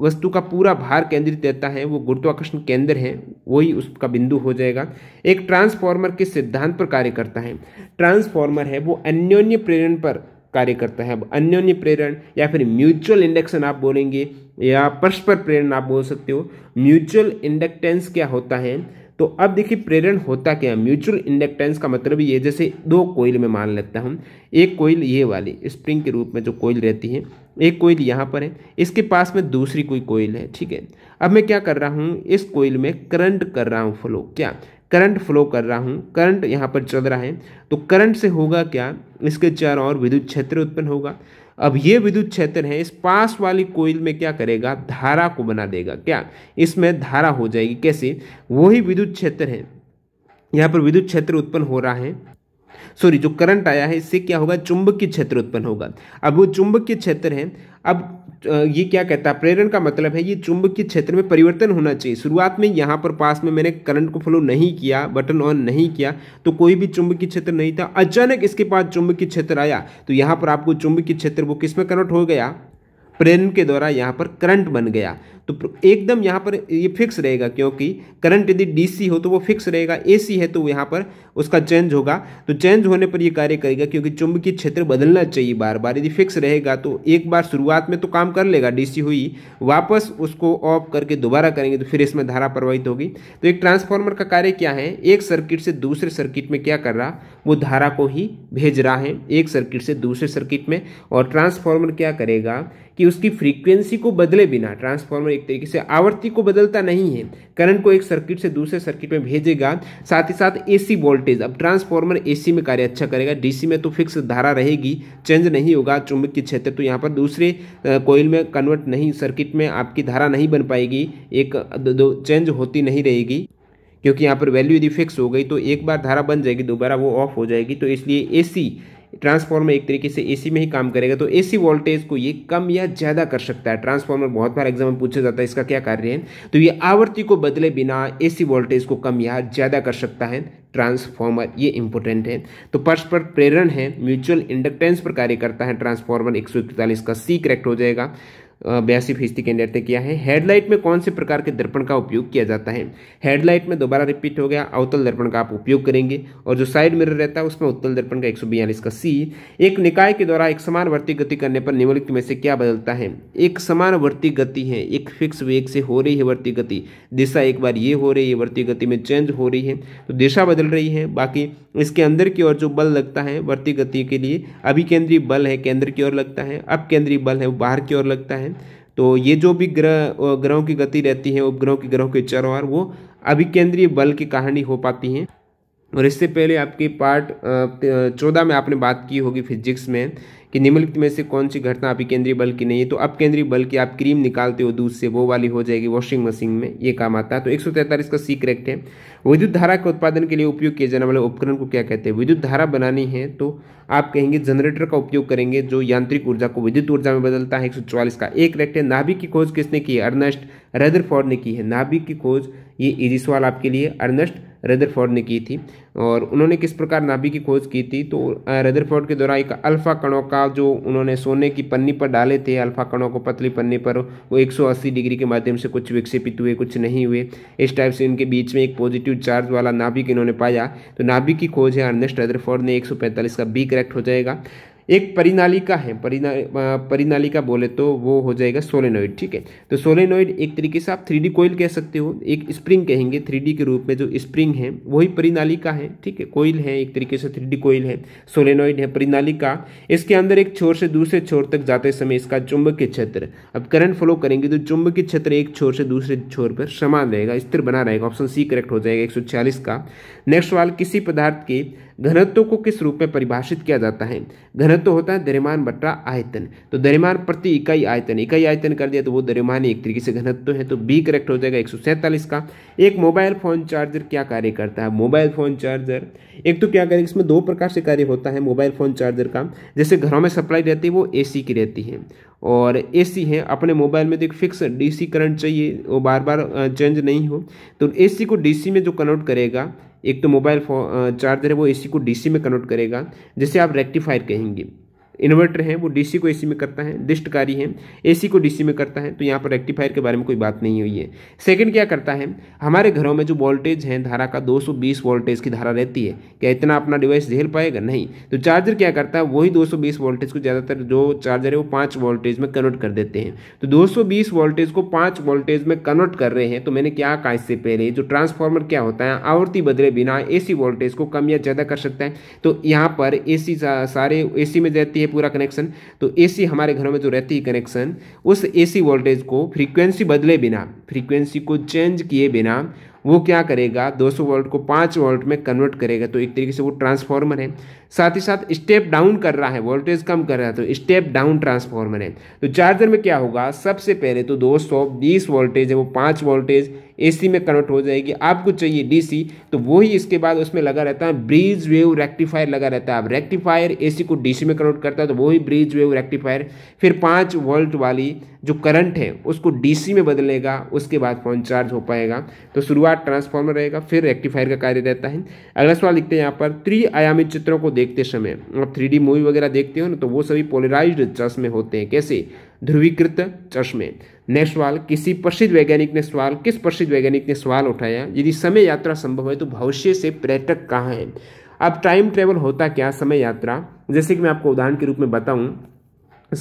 वस्तु का पूरा भार केंद्रित रहता है वो गुरुत्वाकर्षण केंद्र है वही उसका बिंदु हो जाएगा एक ट्रांसफॉर्मर के सिद्धांत पर कार्य करता है ट्रांसफॉर्मर है वो अन्योन्य प्रेरण पर कार्य करता है अन्योन्य प्रेरण या फिर म्यूचुअल इंडक्शन आप बोलेंगे या परस्पर प्रेरण आप बोल सकते हो म्यूचुअल इंडक्टेंस क्या होता है तो अब देखिए प्रेरण होता क्या है म्यूचुअल इंडक्टेंस का मतलब ये जैसे दो कोयल में मान लेता हूँ एक कोयल ये वाली स्प्रिंग के रूप में जो कोयल रहती है एक कोयल यहाँ पर है इसके पास में दूसरी कोई कोयल है ठीक है अब मैं क्या कर रहा हूँ इस कोयल में करंट कर रहा हूँ फ्लो क्या करंट फ्लो कर रहा हूँ करंट यहाँ पर चल रहा है तो करंट से होगा क्या इसके चार और विद्युत क्षेत्र उत्पन्न होगा अब ये विद्युत क्षेत्र है इस पास वाली कोयल में क्या करेगा धारा को बना देगा क्या इसमें धारा हो जाएगी कैसे वही विद्युत क्षेत्र है यहाँ पर विद्युत क्षेत्र उत्पन्न हो रहा है सॉरी जो करंट आया है इससे क्या होगा चुंबकीय क्षेत्र उत्पन्न होगा अब वो चुंबकीय क्षेत्र है अब ये क्या कहता है प्रेरण का मतलब है ये चुंबकीय क्षेत्र में परिवर्तन होना चाहिए शुरुआत में यहाँ पर पास में मैंने करंट को फॉलो नहीं किया बटन ऑन नहीं किया तो कोई भी चुंबकीय क्षेत्र नहीं था अचानक इसके पास चुंबकीय क्षेत्र आया तो यहाँ पर आपको चुंबकीय क्षेत्र वो किस में कन्वर्ट हो गया प्रेरण के द्वारा यहाँ पर करंट बन गया तो एकदम यहाँ पर ये फिक्स रहेगा क्योंकि करंट यदि डीसी हो तो वो फिक्स रहेगा एसी है तो यहाँ पर उसका चेंज होगा तो चेंज होने पर ये कार्य करेगा क्योंकि चुंबकीय क्षेत्र बदलना चाहिए बार बार यदि फिक्स रहेगा तो एक बार शुरुआत में तो काम कर लेगा डीसी हुई वापस उसको ऑफ करके दोबारा करेंगे तो फिर इसमें धारा प्रवाहित होगी तो एक ट्रांसफॉर्मर का कार्य क्या है एक सर्किट से दूसरे सर्किट में क्या कर रहा वो धारा को ही भेज रहा है एक सर्किट से दूसरे सर्किट में और ट्रांसफॉर्मर क्या करेगा कि उसकी फ्रीक्वेंसी को बदले बिना ट्रांसफॉर्मर एक तरीके से आवृत्ति को बदलता नहीं है करंट को एक सर्किट से दूसरे सर्किट में भेजेगा साथ ही साथ एसी वोल्टेज अब ट्रांसफॉर्मर एसी में कार्य अच्छा करेगा डीसी में तो फिक्स धारा रहेगी चेंज नहीं होगा चुंबक के क्षेत्र तो यहाँ पर दूसरे कोयल में कन्वर्ट नहीं सर्किट में आपकी धारा नहीं बन पाएगी एक दो चेंज होती नहीं रहेगी क्योंकि यहाँ पर वैल्यू यदि फिक्स हो गई तो एक बार धारा बन जाएगी दोबारा वो ऑफ हो जाएगी तो इसलिए एसी ट्रांसफार्मर एक तरीके से एसी में ही काम करेगा तो एसी वोल्टेज को ये कम या ज़्यादा कर सकता है ट्रांसफार्मर बहुत बार एग्जाम में पूछा जाता है इसका क्या कार्य है तो ये आवर्ती को बदले बिना एसी वोल्टेज को कम या ज़्यादा कर सकता है ट्रांसफॉर्मर ये इंपॉर्टेंट है तो परस्पर प्रेरण है म्यूचुअल इंडक्टेंस पर कार्य करता है ट्रांसफॉर्मर एक का सी करेक्ट हो जाएगा बयासी फीसदी कैंडिडेट ने किया है हेडलाइट में कौन से प्रकार के दर्पण का उपयोग किया जाता है हेडलाइट में दोबारा रिपीट हो गया अवतल दर्पण का आप उपयोग करेंगे और जो साइड मिरर रहता है उसमें उत्तल दर्पण का एक का सी एक निकाय के द्वारा एक समान वर्ती गति करने पर निम्नलिखित में से क्या बदलता है एक समान वर्ती गति है एक फिक्स वेग से हो रही है वर्ती गति दिशा एक बार ये हो रही है वर्ती गति में चेंज हो रही है तो दिशा बदल रही है बाकी इसके अंदर की ओर जो बल लगता है वर्ती गति के लिए अभी केंद्रीय बल है केंद्र की ओर लगता है अब केंद्रीय बल है वो बाहर की ओर लगता है है तो ये जो भी ग्रह ग्रहों की गति रहती है उपग्रहों की ग्रहों के चरवार वो अभिकेंद्रीय बल की कहानी हो पाती हैं और इससे पहले आपके पार्ट चौदह में आपने बात की होगी फिजिक्स में कि निम्नलिखित में से कौन सी घटना आपकी केंद्रीय बल की नहीं है तो अब केंद्रीय बल की आप क्रीम निकालते हो दूध से वो वाली हो जाएगी वॉशिंग मशीन में ये काम आता है तो एक का सी करेक्ट है विद्युत धारा के उत्पादन के लिए उपयोग किए जाने वाले उपकरण को क्या कहते हैं विद्युत धारा बनानी है तो आप कहेंगे जनरेटर का उपयोग करेंगे जो यांत्रिक ऊर्जा को विद्युत ऊर्जा में बदलता है एक का एक करेक्ट है नाभिक की खोज किसने की है अर्नेस्ट रेदरफोर्ड ने की है नाभिक की खोज ये इजी सवाल आपके लिए अर्नस्ट रदरफोर्ड ने की थी और उन्होंने किस प्रकार नाभि की खोज की थी तो रेदरफोर्ड के द्वारा एक अल्फ़ा कणों का जो उन्होंने सोने की पन्नी पर डाले थे अल्फ़ा कणों को पतली पन्नी पर वो 180 डिग्री के माध्यम से कुछ विक्षेपित हुए कुछ नहीं हुए इस टाइप से इनके बीच में एक पॉजिटिव चार्ज वाला नाभिक इन्होंने पाया तो नाभिक की खोज है अर्नेस्ट रेदरफोर्ड ने 145 का बी करेक्ट हो जाएगा एक परिनालिका है परिना परिनालिका बोले तो वो हो जाएगा सोलेनोइड ठीक है तो सोलेनोइड एक तरीके से आप थ्री डी कोयल कह सकते हो एक स्प्रिंग कहेंगे थ्री डी के रूप में जो स्प्रिंग है वही परिनालिका है ठीक है कोयल है एक तरीके से थ्री डी कोयल है सोलेनोइड है परिनालिका इसके अंदर एक छोर से दूसरे छोर तक जाते समय इसका चुंबकीय क्षेत्र अब करंट फ्लो करेंगे तो चुंबकीय क्षेत्र एक छोर से दूसरे छोर पर समान रहेगा स्थिर बना रहेगा ऑप्शन सी करेक्ट हो जाएगा एक का नेक्स्ट सवाल किसी पदार्थ के घनत्व को किस रूप में परिभाषित किया जाता है घनत्व होता है दरिमान बट्टा आयतन तो दरिमान प्रति इकाई आयतन इकाई आयतन कर दिया तो वो दरिमान एक तरीके से घनत्व है तो बी करेक्ट हो जाएगा एक का एक मोबाइल फ़ोन चार्जर क्या कार्य करता है मोबाइल फ़ोन चार्जर एक तो क्या करेगा इसमें दो प्रकार से कार्य होता है मोबाइल फ़ोन चार्जर का जैसे घरों में सप्लाई रहती है वो ए की रहती है और एसी है अपने मोबाइल में तो एक फिक्स डीसी करंट चाहिए वो बार बार चेंज नहीं हो तो एसी को डीसी में जो कन्वर्ट करेगा एक तो मोबाइल चार्जर है वो एसी को डीसी में कन्वर्ट करेगा जिसे आप रेक्टिफायर कहेंगे इन्वर्टर है वो डीसी को एसी में करता है दिष्टकारी है एसी को डीसी में करता है तो यहाँ पर रेक्टिफायर के बारे में कोई बात नहीं हुई है सेकंड क्या करता है हमारे घरों में जो वोल्टेज है धारा का 220 वोल्टेज की धारा रहती है क्या इतना अपना डिवाइस झेल पाएगा नहीं तो चार्जर क्या करता है वही दो वोल्टेज को ज़्यादातर जो चार्जर है वो पाँच वोल्टेज में कन्वर्ट कर देते हैं तो दो वोल्टेज को पाँच वोल्टेज में कन्वर्ट कर रहे हैं तो मैंने क्या कहा इससे पहले जो ट्रांसफॉर्मर क्या होता है आवर्ती बदले बिना ए वोल्टेज को कम या ज़्यादा कर सकता है तो यहाँ पर ए सारे ए में रहती है पूरा कनेक्शन तो एसी हमारे घरों में जो रहती है कनेक्शन उस एसी वोल्टेज को फ्रीक्वेंसी बदले बिना फ्रीक्वेंसी को चेंज किए बिना वो क्या करेगा 200 वोल्ट को 5 वोल्ट में कन्वर्ट करेगा तो एक तरीके से वो ट्रांसफार्मर है साथ ही साथ स्टेप डाउन कर रहा है वोल्टेज कम कर रहा है तो स्टेप डाउन ट्रांसफार्मर है तो चार्जर में क्या होगा सबसे पहले तो 220 वोल्टेज है वो 5 वोल्टेज एसी में कन्वर्ट हो जाएगी आपको चाहिए डीसी तो वही इसके बाद उसमें लगा रहता है ब्रिज वेव रेक्टिफायर लगा रहता है अब रेक्टिफायर एसी को डीसी में कन्वर्ट करता है तो वही ब्रिज वेव रेक्टिफायर फिर पाँच वोल्ट वाली जो करंट है उसको डीसी में बदलेगा उसके बाद फोन चार्ज हो पाएगा तो शुरुआत ट्रांसफार्मर रहेगा फिर रेक्टिफायर का कार्य रहता है अगला सवाल लिखते हैं यहाँ पर त्रिआयामी चित्रों को देखते समय आप थ्री मूवी वगैरह देखते हो ना तो वो सभी पोलराइज्ड चश्मे होते हैं कैसे ध्रुवीकृत चश्मे नेक्स्ट सवाल किसी प्रसिद्ध वैज्ञानिक ने सवाल किस प्रसिद्ध वैज्ञानिक ने सवाल उठाया यदि समय यात्रा संभव है तो भविष्य से पर्यटक कहाँ है अब टाइम ट्रेवल होता क्या समय यात्रा जैसे कि मैं आपको उदाहरण के रूप में बताऊं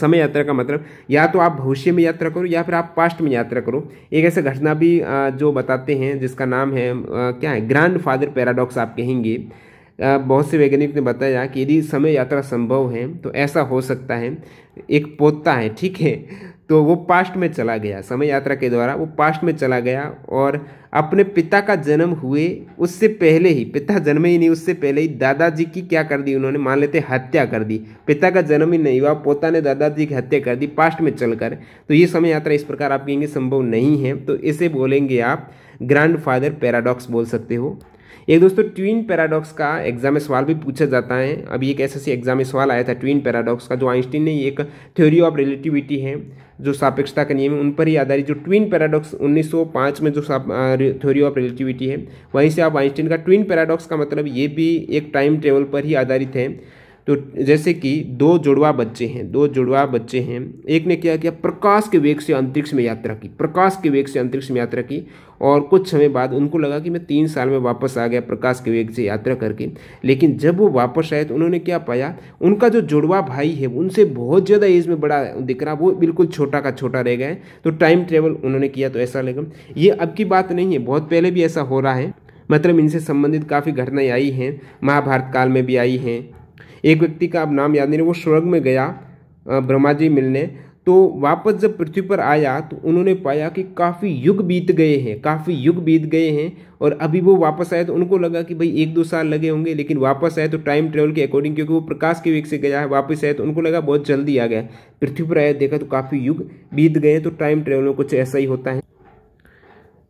समय यात्रा का मतलब या तो आप भविष्य में यात्रा करो या फिर आप पास्ट में यात्रा करो एक ऐसा घटना भी जो बताते हैं जिसका नाम है क्या है ग्रैंड फादर पैराडॉक्स आप कहेंगे बहुत से वैज्ञानिक ने बताया कि यदि समय यात्रा संभव है तो ऐसा हो सकता है एक पोता है ठीक है तो वो पास्ट में चला गया समय यात्रा के द्वारा वो पास्ट में चला गया और अपने पिता का जन्म हुए उससे पहले ही पिता जन्म ही नहीं उससे पहले ही दादाजी की क्या कर दी उन्होंने मान लेते हत्या कर दी पिता का जन्म ही नहीं हुआ पोता ने दादाजी की हत्या कर दी पास्ट में चलकर तो ये समय यात्रा इस प्रकार आप कहेंगे संभव नहीं है तो इसे बोलेंगे आप ग्रैंडफादर पैराडॉक्स बोल सकते हो एक दोस्तों ट्विन पैराडॉक्स का एग्जाम में सवाल भी पूछा जाता है अभी एक ऐसा सी एग्जाम में सवाल आया था ट्विन पैराडॉक्स का जो आइंस्टीन ने एक थ्योरी ऑफ रिलेटिविटी है जो सापेक्षता का नियम है उन पर ही आधारित जो ट्विन पैराडॉक्स 1905 में जो थ्योरी ऑफ रिलेटिविटी है वहीं से आप आइंस्टीन का ट्विन पैराडॉक्स का मतलब ये भी एक टाइम ट्रेवल पर ही आधारित है तो जैसे कि दो जुड़वा बच्चे हैं दो जुड़वा बच्चे हैं एक ने क्या किया प्रकाश के वेग से अंतरिक्ष में यात्रा की प्रकाश के वेग से अंतरिक्ष में यात्रा की और कुछ समय बाद उनको लगा कि मैं तीन साल में वापस आ गया प्रकाश के वेग से यात्रा करके लेकिन जब वो वापस आए तो उन्होंने क्या पाया उनका जो जुड़वा भाई है उनसे बहुत ज़्यादा एज में बड़ा दिख रहा वो बिल्कुल छोटा का छोटा रह गए तो टाइम ट्रेवल उन्होंने किया तो ऐसा लगा ये अब की बात नहीं है बहुत पहले भी ऐसा हो रहा है मतलब इनसे संबंधित काफ़ी घटनाएं आई हैं महाभारत काल में भी आई हैं एक व्यक्ति का अब नाम याद नहीं वो स्वर्ग में गया ब्रह्मा जी मिलने तो वापस जब पृथ्वी पर आया तो उन्होंने पाया कि काफ़ी युग बीत गए हैं काफ़ी युग बीत गए हैं और अभी वो वापस आए तो उनको लगा कि भाई एक दो साल लगे होंगे लेकिन वापस आए तो टाइम ट्रेवल के अकॉर्डिंग क्योंकि वो प्रकाश के वेग से गया है वापस आए तो उनको लगा बहुत जल्दी आ गया पृथ्वी पर आया देखा तो काफ़ी युग बीत गए तो टाइम ट्रेवल में कुछ ऐसा ही होता है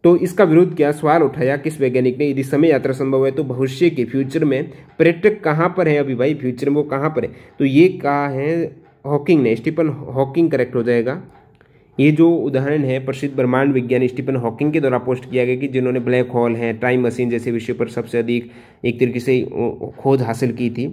तो इसका विरोध किया सवाल उठाया किस वैज्ञानिक ने यदि समय यात्रा संभव है तो भविष्य के फ्यूचर में पर्यटक कहाँ पर है अभी भाई फ्यूचर में वो कहाँ पर है तो ये कहा है हॉकिंग ने स्टीफन हॉकिंग करेक्ट हो जाएगा ये जो उदाहरण है प्रसिद्ध ब्रह्मांड विज्ञानी स्टीफन हॉकिंग के द्वारा पोस्ट किया गया कि जिन्होंने ब्लैक होल है टाइम मशीन जैसे विषय पर सबसे अधिक एक तरीके से खोज हासिल की थी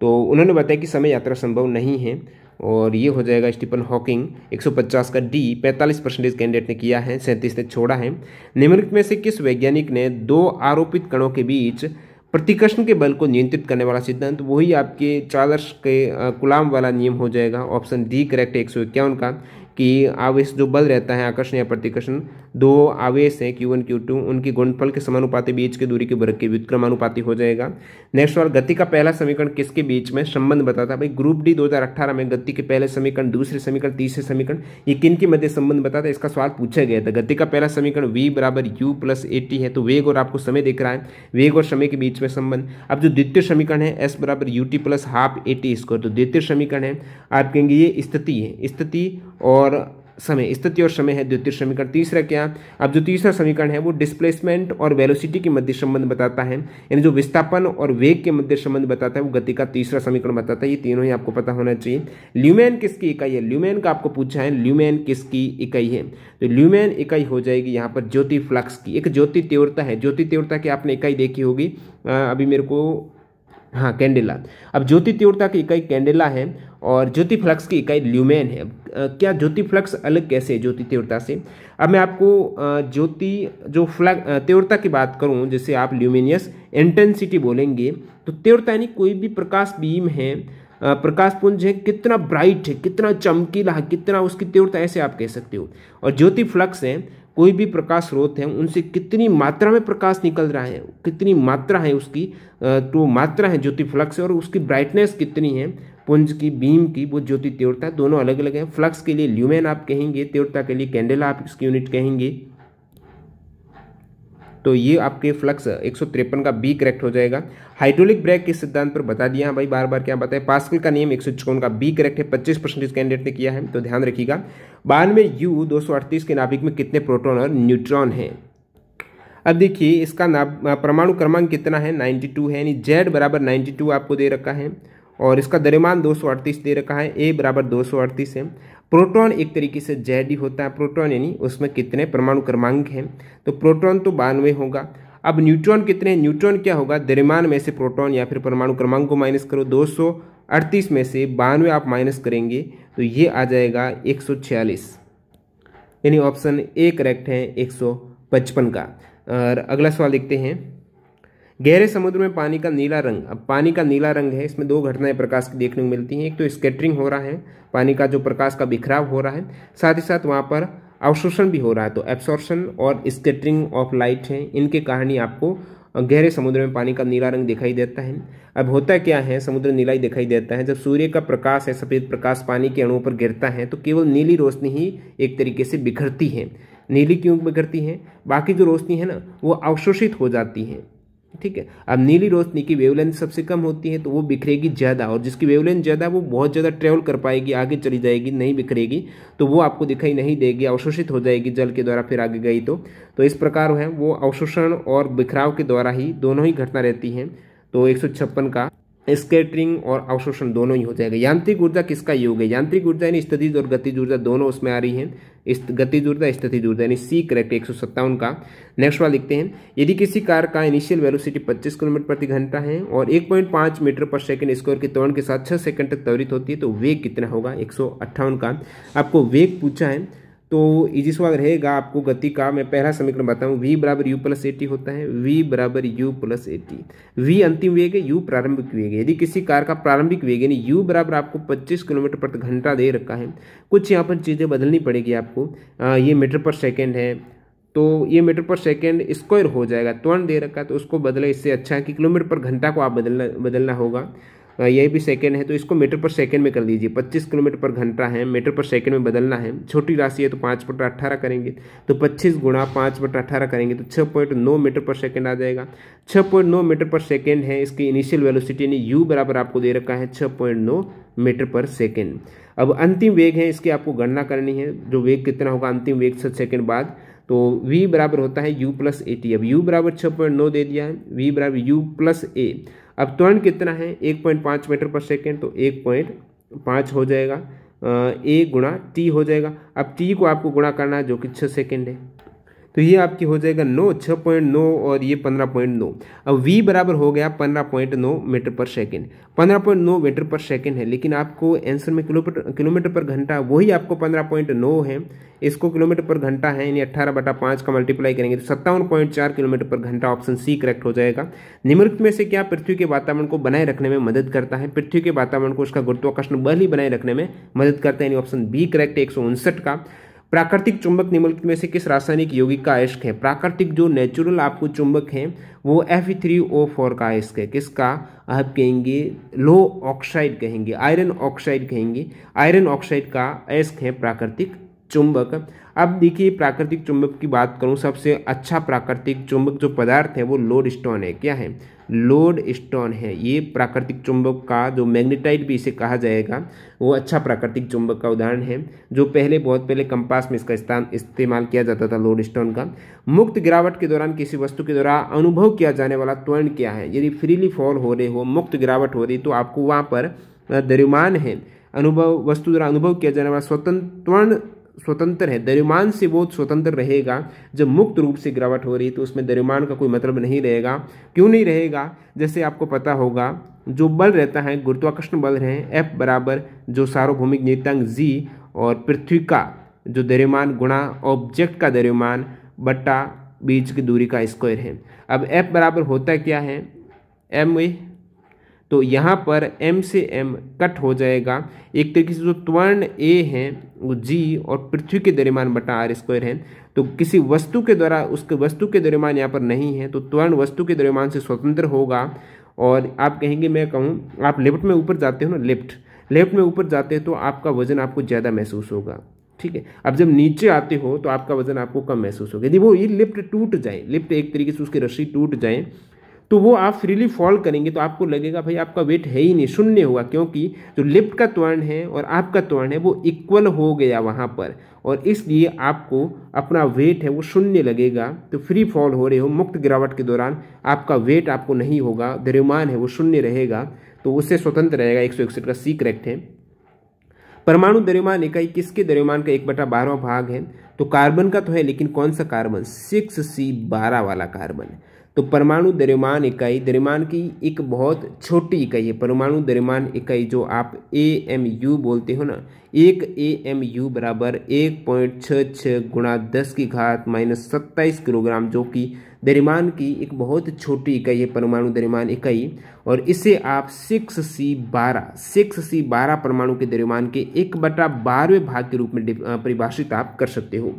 तो उन्होंने बताया कि समय यात्रा संभव नहीं है और ये हो जाएगा स्टीफन हॉकिंग 150 का डी 45 परसेंटेज कैंडिडेट ने किया है सैंतीस ने छोड़ा है निम्नलिखित में से किस वैज्ञानिक ने दो आरोपित कणों के बीच प्रतिकर्षण के बल को नियंत्रित करने वाला सिद्धांत तो वही आपके चार्ल्स के गुलाम वाला नियम हो जाएगा ऑप्शन डी करेक्ट एक सौ इक्यावन का कि आवेश जो बल रहता है आकर्षण या प्रतिकर्षण दो आवेश हैं Q1 Q2 उनकी गुणफल के समानुपाति बीच की दूरी के वर्ग के व्युत्क्रमानुपाती हो जाएगा नेक्स्ट सवाल गति का पहला समीकरण किसके बीच में संबंध बताता भाई ग्रुप डी 2018 में गति के पहले समीकरण दूसरे समीकरण तीसरे समीकरण ये किन के मध्य संबंध बताता है इसका सवाल पूछा गया था गति का पहला समीकरण वी बराबर यू प्लस ए टी है तो वेग और आपको समय देख रहा है वेग और समय के बीच में संबंध अब जो द्वितीय समीकरण है एस बराबर U T plus half A T square तो द्वितीय समीकरण है आप कहेंगे ये स्थिति है स्थिति और समय स्थिति और समय है द्वितीय समीकरण तीसरा क्या अब जो तीसरा समीकरण है वो डिस्प्लेसमेंट और वेलोसिटी के मध्य संबंध बताता है यानी जो विस्थापन और वेग के मध्य संबंध बताता है वो गति का तीसरा समीकरण बताता है ये तीनों ही आपको पता होना चाहिए ल्यूमैन किसकी इकाई है ल्यूमैन का आपको पूछा है ल्यूमैन किसकी इकाई है तो ल्यूमैन इकाई हो जाएगी यहाँ पर ज्योति फ्लक्स की एक ज्योति तीव्रता है ज्योति तीव्रता की आपने इकाई देखी होगी अभी मेरे को हाँ कैंडेला अब ज्योति तीव्रता की इकाई कैंडेला है और ज्योति फ्लक्स की इकाई ल्यूमेन है क्या ज्योति फ्लक्स अलग कैसे है ज्योति तीव्रता से अब मैं आपको ज्योति जो फ्लक तीव्रता की बात करूं जैसे आप ल्यूमिनियस इंटेंसिटी बोलेंगे तो तीव्रता यानी कोई भी प्रकाश बीम है प्रकाश पुंज है कितना ब्राइट है कितना चमकीला है कितना उसकी तीव्रता ऐसे आप कह सकते हो और ज्योति फ्लक्स है कोई भी प्रकाश स्रोत है उनसे कितनी मात्रा में प्रकाश निकल रहा है कितनी मात्रा है उसकी तो मात्रा है ज्योति फ्लक्स और उसकी ब्राइटनेस कितनी है पुंज की बीम की वो ज्योति तीव्रता दोनों अलग अलग हैं फ्लक्स के लिए ल्यूमेन आप कहेंगे तीव्रता के लिए कैंडल आप इसकी यूनिट कहेंगे तो ये आपके फ्लक्स एक का बी करेक्ट हो जाएगा हाइड्रोलिक ब्रेक के सिद्धांत पर बता दिया भाई बार बार क्या बताए पास्कल का नियम एक का बी करेक्ट है पच्चीस परसेंट कैंडिडेट ने किया है तो ध्यान रखिएगा बानवे यू दो के नाभिक में कितने प्रोटोन और न्यूट्रॉन हैं अब देखिए इसका परमाणु क्रमांक कितना है 92 है यानी जेड बराबर 92 आपको दे रखा है और इसका सौ अड़तीस दे रखा है ए बराबर अड़तीस है प्रोटॉन एक तरीके से ही होता है प्रोटॉन यानी उसमें कितने परमाणु क्रमांक हैं तो प्रोटॉन तो बानवे होगा अब न्यूट्रॉन कितने न्यूट्रॉन क्या होगा दरमान में से प्रोटॉन या फिर परमाणु क्रमांक को माइनस करो अड़तीस में से बानवे आप माइनस करेंगे तो ये आ जाएगा छियालीस यानी ऑप्शन ए करेक्ट है पचपन का और अगला सवाल देखते हैं गहरे समुद्र में पानी का नीला रंग अब पानी का नीला रंग है इसमें दो घटनाएं प्रकाश की देखने को मिलती हैं एक तो स्केटरिंग हो रहा है पानी का जो प्रकाश का बिखराव हो रहा है साथ ही साथ वहाँ पर अवशोषण भी हो रहा है तो एब्सॉर्शन और स्केटरिंग ऑफ लाइट है इनके कारण ही आपको गहरे समुद्र में पानी का नीला रंग दिखाई देता है अब होता क्या है समुद्र नीला ही दिखाई देता है जब सूर्य का प्रकाश है सफ़ेद प्रकाश पानी के अणुओं पर गिरता है तो केवल नीली रोशनी ही एक तरीके से बिखरती है नीली क्यों बिखरती है बाकी जो रोशनी है ना वो अवशोषित हो जाती है ठीक है अब नीली रोशनी की वेवलेंथ सबसे कम होती है तो वो बिखरेगी ज़्यादा और जिसकी वेवलेंथ ज़्यादा वो बहुत ज़्यादा ट्रेवल कर पाएगी आगे चली जाएगी नहीं बिखरेगी तो वो आपको दिखाई नहीं देगी अवशोषित हो जाएगी जल के द्वारा फिर आगे गई तो, तो इस प्रकार है वो अवशोषण और बिखराव के द्वारा ही दोनों ही घटना रहती हैं तो एक का स्केटरिंग और अवशोषण दोनों ही हो जाएगा यांत्रिक ऊर्जा किसका योग है यांत्रिक ऊर्जा यानी स्थिति और गतिज ऊर्जा दोनों उसमें आ रही है गतिज ऊर्जा स्थिति ऊर्जा यानी सी करेक्ट एक का नेक्स्ट वाला लिखते हैं यदि किसी कार का इनिशियल वेलोसिटी 25 किलोमीटर प्रति घंटा है और 1.5 मीटर पर सेकंड स्क्वायर के तौर के साथ छह सेकंड तक त्वरित होती है तो वेग कितना होगा एक का आपको वेग पूछा है तो सवाल रहेगा आपको गति का मैं पहला समीकरण बताऊं v बराबर यू प्लस टी होता है v बराबर यू प्लस टी वी अंतिम वेग है यू प्रारंभिक वेग है यदि किसी कार का प्रारंभिक वेग यानी u बराबर आपको 25 किलोमीटर प्रति घंटा दे रखा है कुछ यहाँ पर चीज़ें बदलनी पड़ेगी आपको आ, ये मीटर पर सेकेंड है तो ये मीटर पर सेकेंड स्क्वायर हो जाएगा त्वरण दे रखा है तो उसको बदले इससे अच्छा है कि किलोमीटर पर घंटा को आप बदलना बदलना होगा हाँ, यही भी सेकेंड है तो इसको मीटर पर सेकेंड में कर दीजिए पच्चीस किलोमीटर पर घंटा है मीटर पर सेकेंड में बदलना है छोटी राशि है तो पाँच बटा अट्ठारह करेंगे तो पच्चीस गुणा पाँच बटा अट्ठारह करेंगे तो छः पॉइंट नौ मीटर पर सेकेंड आ जाएगा छः पॉइंट नौ मीटर पर सेकेंड है इसकी इनिशियल वेलोसिटी यानी यू बराबर आपको दे रखा है छः पॉइंट नौ मीटर पर सेकेंड अब अंतिम वेग है इसकी आपको गणना करनी है जो वेग कितना होगा अंतिम वेग छः सेकेंड बाद तो v बराबर होता है u प्लस ए टी अब u बराबर छः पॉइंट नौ दे दिया है v बराबर u प्लस ए अब त्वरण कितना है एक पॉइंट पाँच मीटर पर सेकेंड तो एक पॉइंट पाँच हो जाएगा ए गुणा टी हो जाएगा अब टी को आपको गुणा करना है जो कि छः सेकेंड है तो ये आपकी हो जाएगा नौ छः पॉइंट नौ और ये पंद्रह पॉइंट नौ अब वी बराबर हो गया पंद्रह पॉइंट नौ मीटर पर सेकेंड पंद्रह पॉइंट नौ मीटर पर सेकेंड है लेकिन आपको आंसर में किलोमीटर किलोमीटर पर घंटा वही आपको पंद्रह पॉइंट नौ है इसको किलोमीटर पर घंटा है यानी अट्ठारह बटा पाँच का मल्टीप्लाई करेंगे तो सत्तावन पॉइंट चार किलोमीटर पर घंटा ऑप्शन सी करेक्ट हो जाएगा निम्नलिखित में से क्या पृथ्वी के वातावरण को बनाए रखने में मदद करता है पृथ्वी के वातावरण को उसका गुरुत्वाकर्षण बल ही बनाए रखने में मदद करता है यानी ऑप्शन बी करेक्ट एक का प्राकृतिक चुंबक निम्नलिखित में से किस रासायनिक यौगिक का अयस्क है प्राकृतिक जो नेचुरल आपको चुंबक है वो एफ थ्री ओ फोर का अयस्क है किसका आप कहेंगे लो ऑक्साइड कहेंगे आयरन ऑक्साइड कहेंगे आयरन ऑक्साइड का अयस्क है प्राकृतिक चुंबक अब देखिए प्राकृतिक चुंबक की बात करूँ सबसे अच्छा प्राकृतिक चुंबक जो पदार्थ है वो लोड स्टोन है क्या है लोड स्टोन है ये प्राकृतिक चुंबक का जो मैग्नेटाइट भी इसे कहा जाएगा वो अच्छा प्राकृतिक चुंबक का उदाहरण है जो पहले बहुत पहले कंपास में इसका स्थान इस्तेमाल किया जाता था लोड स्टोन का मुक्त गिरावट के दौरान किसी वस्तु के द्वारा अनुभव किया जाने वाला त्वरण क्या है यदि फ्रीली फॉल हो रहे हो मुक्त गिरावट हो रही तो आपको वहाँ पर द्रव्यमान है अनुभव वस्तु द्वारा अनुभव किया जाने वाला स्वतंत्र स्वतंत्र है दरिमान से वो स्वतंत्र रहेगा जब मुक्त रूप से गिरावट हो रही तो उसमें दरिमान का कोई मतलब नहीं रहेगा क्यों नहीं रहेगा जैसे आपको पता होगा जो बल रहता है गुरुत्वाकर्षण बल रहे एफ बराबर जो सार्वभौमिक नियतांक जी और पृथ्वी का जो दरिमान गुणा ऑब्जेक्ट का दरिमान बट्टा बीच की दूरी का स्क्वायर है अब एफ बराबर होता क्या है एम ए तो यहाँ पर m से m कट हो जाएगा एक तरीके से जो त्वर्ण a है वो g और पृथ्वी के दरमियान बटा आर स्क्वायर है तो किसी वस्तु के द्वारा उसके वस्तु के दरमियान यहाँ पर नहीं है तो त्वर्ण वस्तु के दरमियान से स्वतंत्र होगा और आप कहेंगे मैं कहूँ आप लेफ्ट में ऊपर जाते हो ना लेफ्ट लेफ्ट में ऊपर जाते हो तो आपका वजन आपको ज़्यादा महसूस होगा ठीक है अब जब नीचे आते हो तो आपका वजन आपको कम महसूस होगा यदि वो ये लिफ्ट टूट जाए लिफ्ट एक तरीके से उसकी रस्सी टूट जाए तो वो आप फ्रीली फॉल करेंगे तो आपको लगेगा भाई आपका वेट है ही नहीं शून्य हुआ क्योंकि जो लिफ्ट का त्वरण है और आपका त्वरण है वो इक्वल हो गया वहाँ पर और इसलिए आपको अपना वेट है वो शून्य लगेगा तो फ्री फॉल हो रहे हो मुक्त गिरावट के दौरान आपका वेट आपको नहीं होगा द्रव्यमान है वो शून्य रहेगा तो उससे स्वतंत्र रहेगा एक का सी करेक्ट है परमाणु द्रव्यमान इकाई किसके द्रव्यमान का एक बटा बारहवा भाग है तो कार्बन का तो है लेकिन कौन सा कार्बन सिक्स सी बारह वाला कार्बन है तो परमाणु द्रव्यमान इकाई द्रव्यमान की एक बहुत छोटी इकाई है परमाणु द्रव्यमान इकाई जो आप ए एम यू बोलते हो ना एक ए एम यू बराबर एक पॉइंट छः छः गुणा दस की घात माइनस सत्ताईस किलोग्राम जो कि द्रव्यमान की एक बहुत छोटी इकाई है परमाणु द्रव्यमान इकाई और इसे आप सिक्स सी बारह सिक्स सी बारह परमाणु के द्रव्यमान के एक बटा बारहवें भाग के रूप में परिभाषित आप कर सकते हो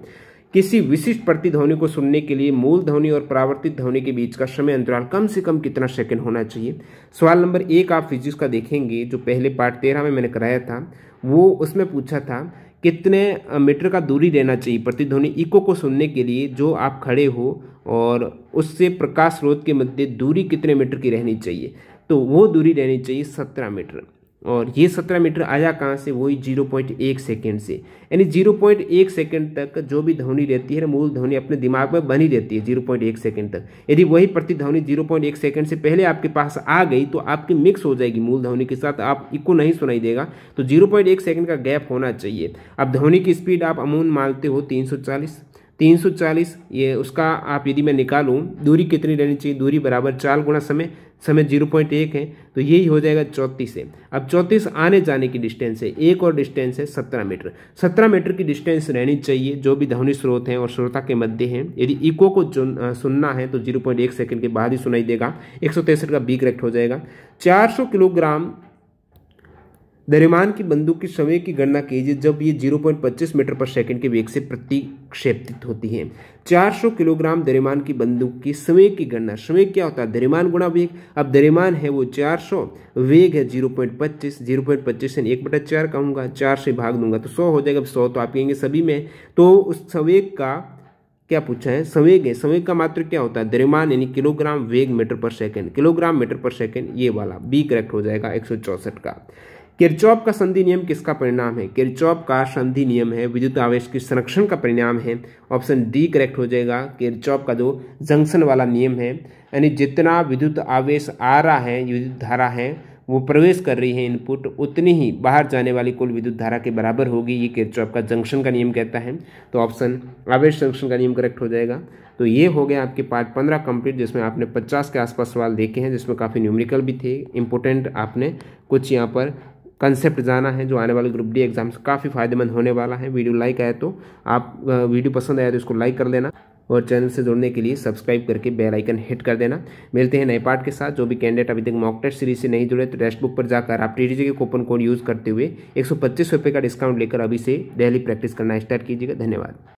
किसी विशिष्ट प्रतिध्वनि को सुनने के लिए मूल ध्वनि और प्रावर्तित ध्वनि के बीच का समय अंतराल कम से कम कितना सेकंड होना चाहिए सवाल नंबर एक आप फिजिक्स का देखेंगे जो पहले पार्ट तेरह में मैंने कराया था वो उसमें पूछा था कितने मीटर का दूरी रहना चाहिए प्रतिध्वनि इको को सुनने के लिए जो आप खड़े हो और उससे प्रकाश स्रोत के मध्य दूरी कितने मीटर की रहनी चाहिए तो वो दूरी रहनी चाहिए सत्रह मीटर और ये सत्रह मीटर आया कहाँ से वही जीरो पॉइंट एक सेकेंड से यानी जीरो पॉइंट एक सेकेंड तक जो भी ध्वनि रहती है मूल ध्वनि अपने दिमाग में बनी रहती है जीरो पॉइंट एक सेकेंड तक यदि वही प्रतिध्वनि जीरो पॉइंट एक सेकेंड से पहले आपके पास आ गई तो आपकी मिक्स हो जाएगी मूल ध्वनि के साथ आप इको नहीं सुनाई देगा तो जीरो पॉइंट एक सेकेंड का गैप होना चाहिए अब ध्वनि की स्पीड आप अमून मानते हो तीन सौ चालीस 340 ये उसका आप यदि मैं निकालूं दूरी कितनी रहनी चाहिए दूरी बराबर चार गुणा समय समय जीरो पॉइंट एक है तो यही हो जाएगा चौंतीस है अब चौंतीस आने जाने की डिस्टेंस है एक और डिस्टेंस है सत्रह मीटर सत्रह मीटर की डिस्टेंस रहनी चाहिए जो भी ध्वनि स्रोत हैं और श्रोता के मध्य हैं यदि इको को सुनना है तो जीरो पॉइंट एक सेकेंड के बाद ही सुनाई देगा एक सौ तिरसठ का बी करेक्ट हो जाएगा चार सौ किलोग्राम द्रव्यमान की बंदूक की समय की गणना कीजिए जब ये 0.25 मीटर पर सेकंड के वेग से प्रतिक्षेपित होती है 400 किलोग्राम दरिमान की बंदूक की समय की गणना समय क्या होता है दरिमान गुणा वेग अब दरिमान है वो 400 वेग है 0.25 0.25 पच्चीस एक बटा चार कहूँगा चार से भाग दूंगा तो सौ हो जाएगा अब सौ तो आप कहेंगे सभी में तो उस संवेग का क्या पूछा है संवेग है संवेग का मात्र क्या होता है दरिमान यानी किलोग्राम वेग metre per second kilogram metre per second ये वाला बी करेक्ट हो जाएगा एक का किरचौप का संधि नियम किसका परिणाम है किरचौप का संधि नियम है विद्युत आवेश के संरक्षण का परिणाम है ऑप्शन डी करेक्ट हो जाएगा किरचौप का जो जंक्शन वाला नियम है यानी जितना विद्युत आवेश आ रहा है विद्युत धारा है वो प्रवेश कर रही है इनपुट उतनी ही बाहर जाने वाली कुल विद्युत धारा के बराबर होगी ये किरचौप का जंक्शन का नियम कहता है तो ऑप्शन आवेश जंक्शन का नियम करेक्ट हो जाएगा तो ये हो गया आपके पार्ट पंद्रह कंप्लीट जिसमें आपने पचास के आसपास सवाल देखे हैं जिसमें काफ़ी न्यूमेरिकल भी थे इंपोर्टेंट आपने कुछ यहाँ पर कंसेप्ट जाना है जो आने वाले ग्रुप डी एग्जाम से काफ़ी फायदेमंद होने वाला है वीडियो लाइक आया तो आप वीडियो पसंद आया तो इसको लाइक कर देना और चैनल से जुड़ने के लिए सब्सक्राइब करके बेल आइकन हिट कर देना मिलते हैं नए पार्ट के साथ जो भी कैंडिडेट अभी तक मॉक टेस्ट सीरीज से नहीं जुड़े तो टेस्ट बुक पर जाकर आप टी के कूपन कोड यूज़ करते हुए एक सौ का डिस्काउंट लेकर अभी से डेली प्रैक्टिस करना स्टार्ट कीजिएगा धन्यवाद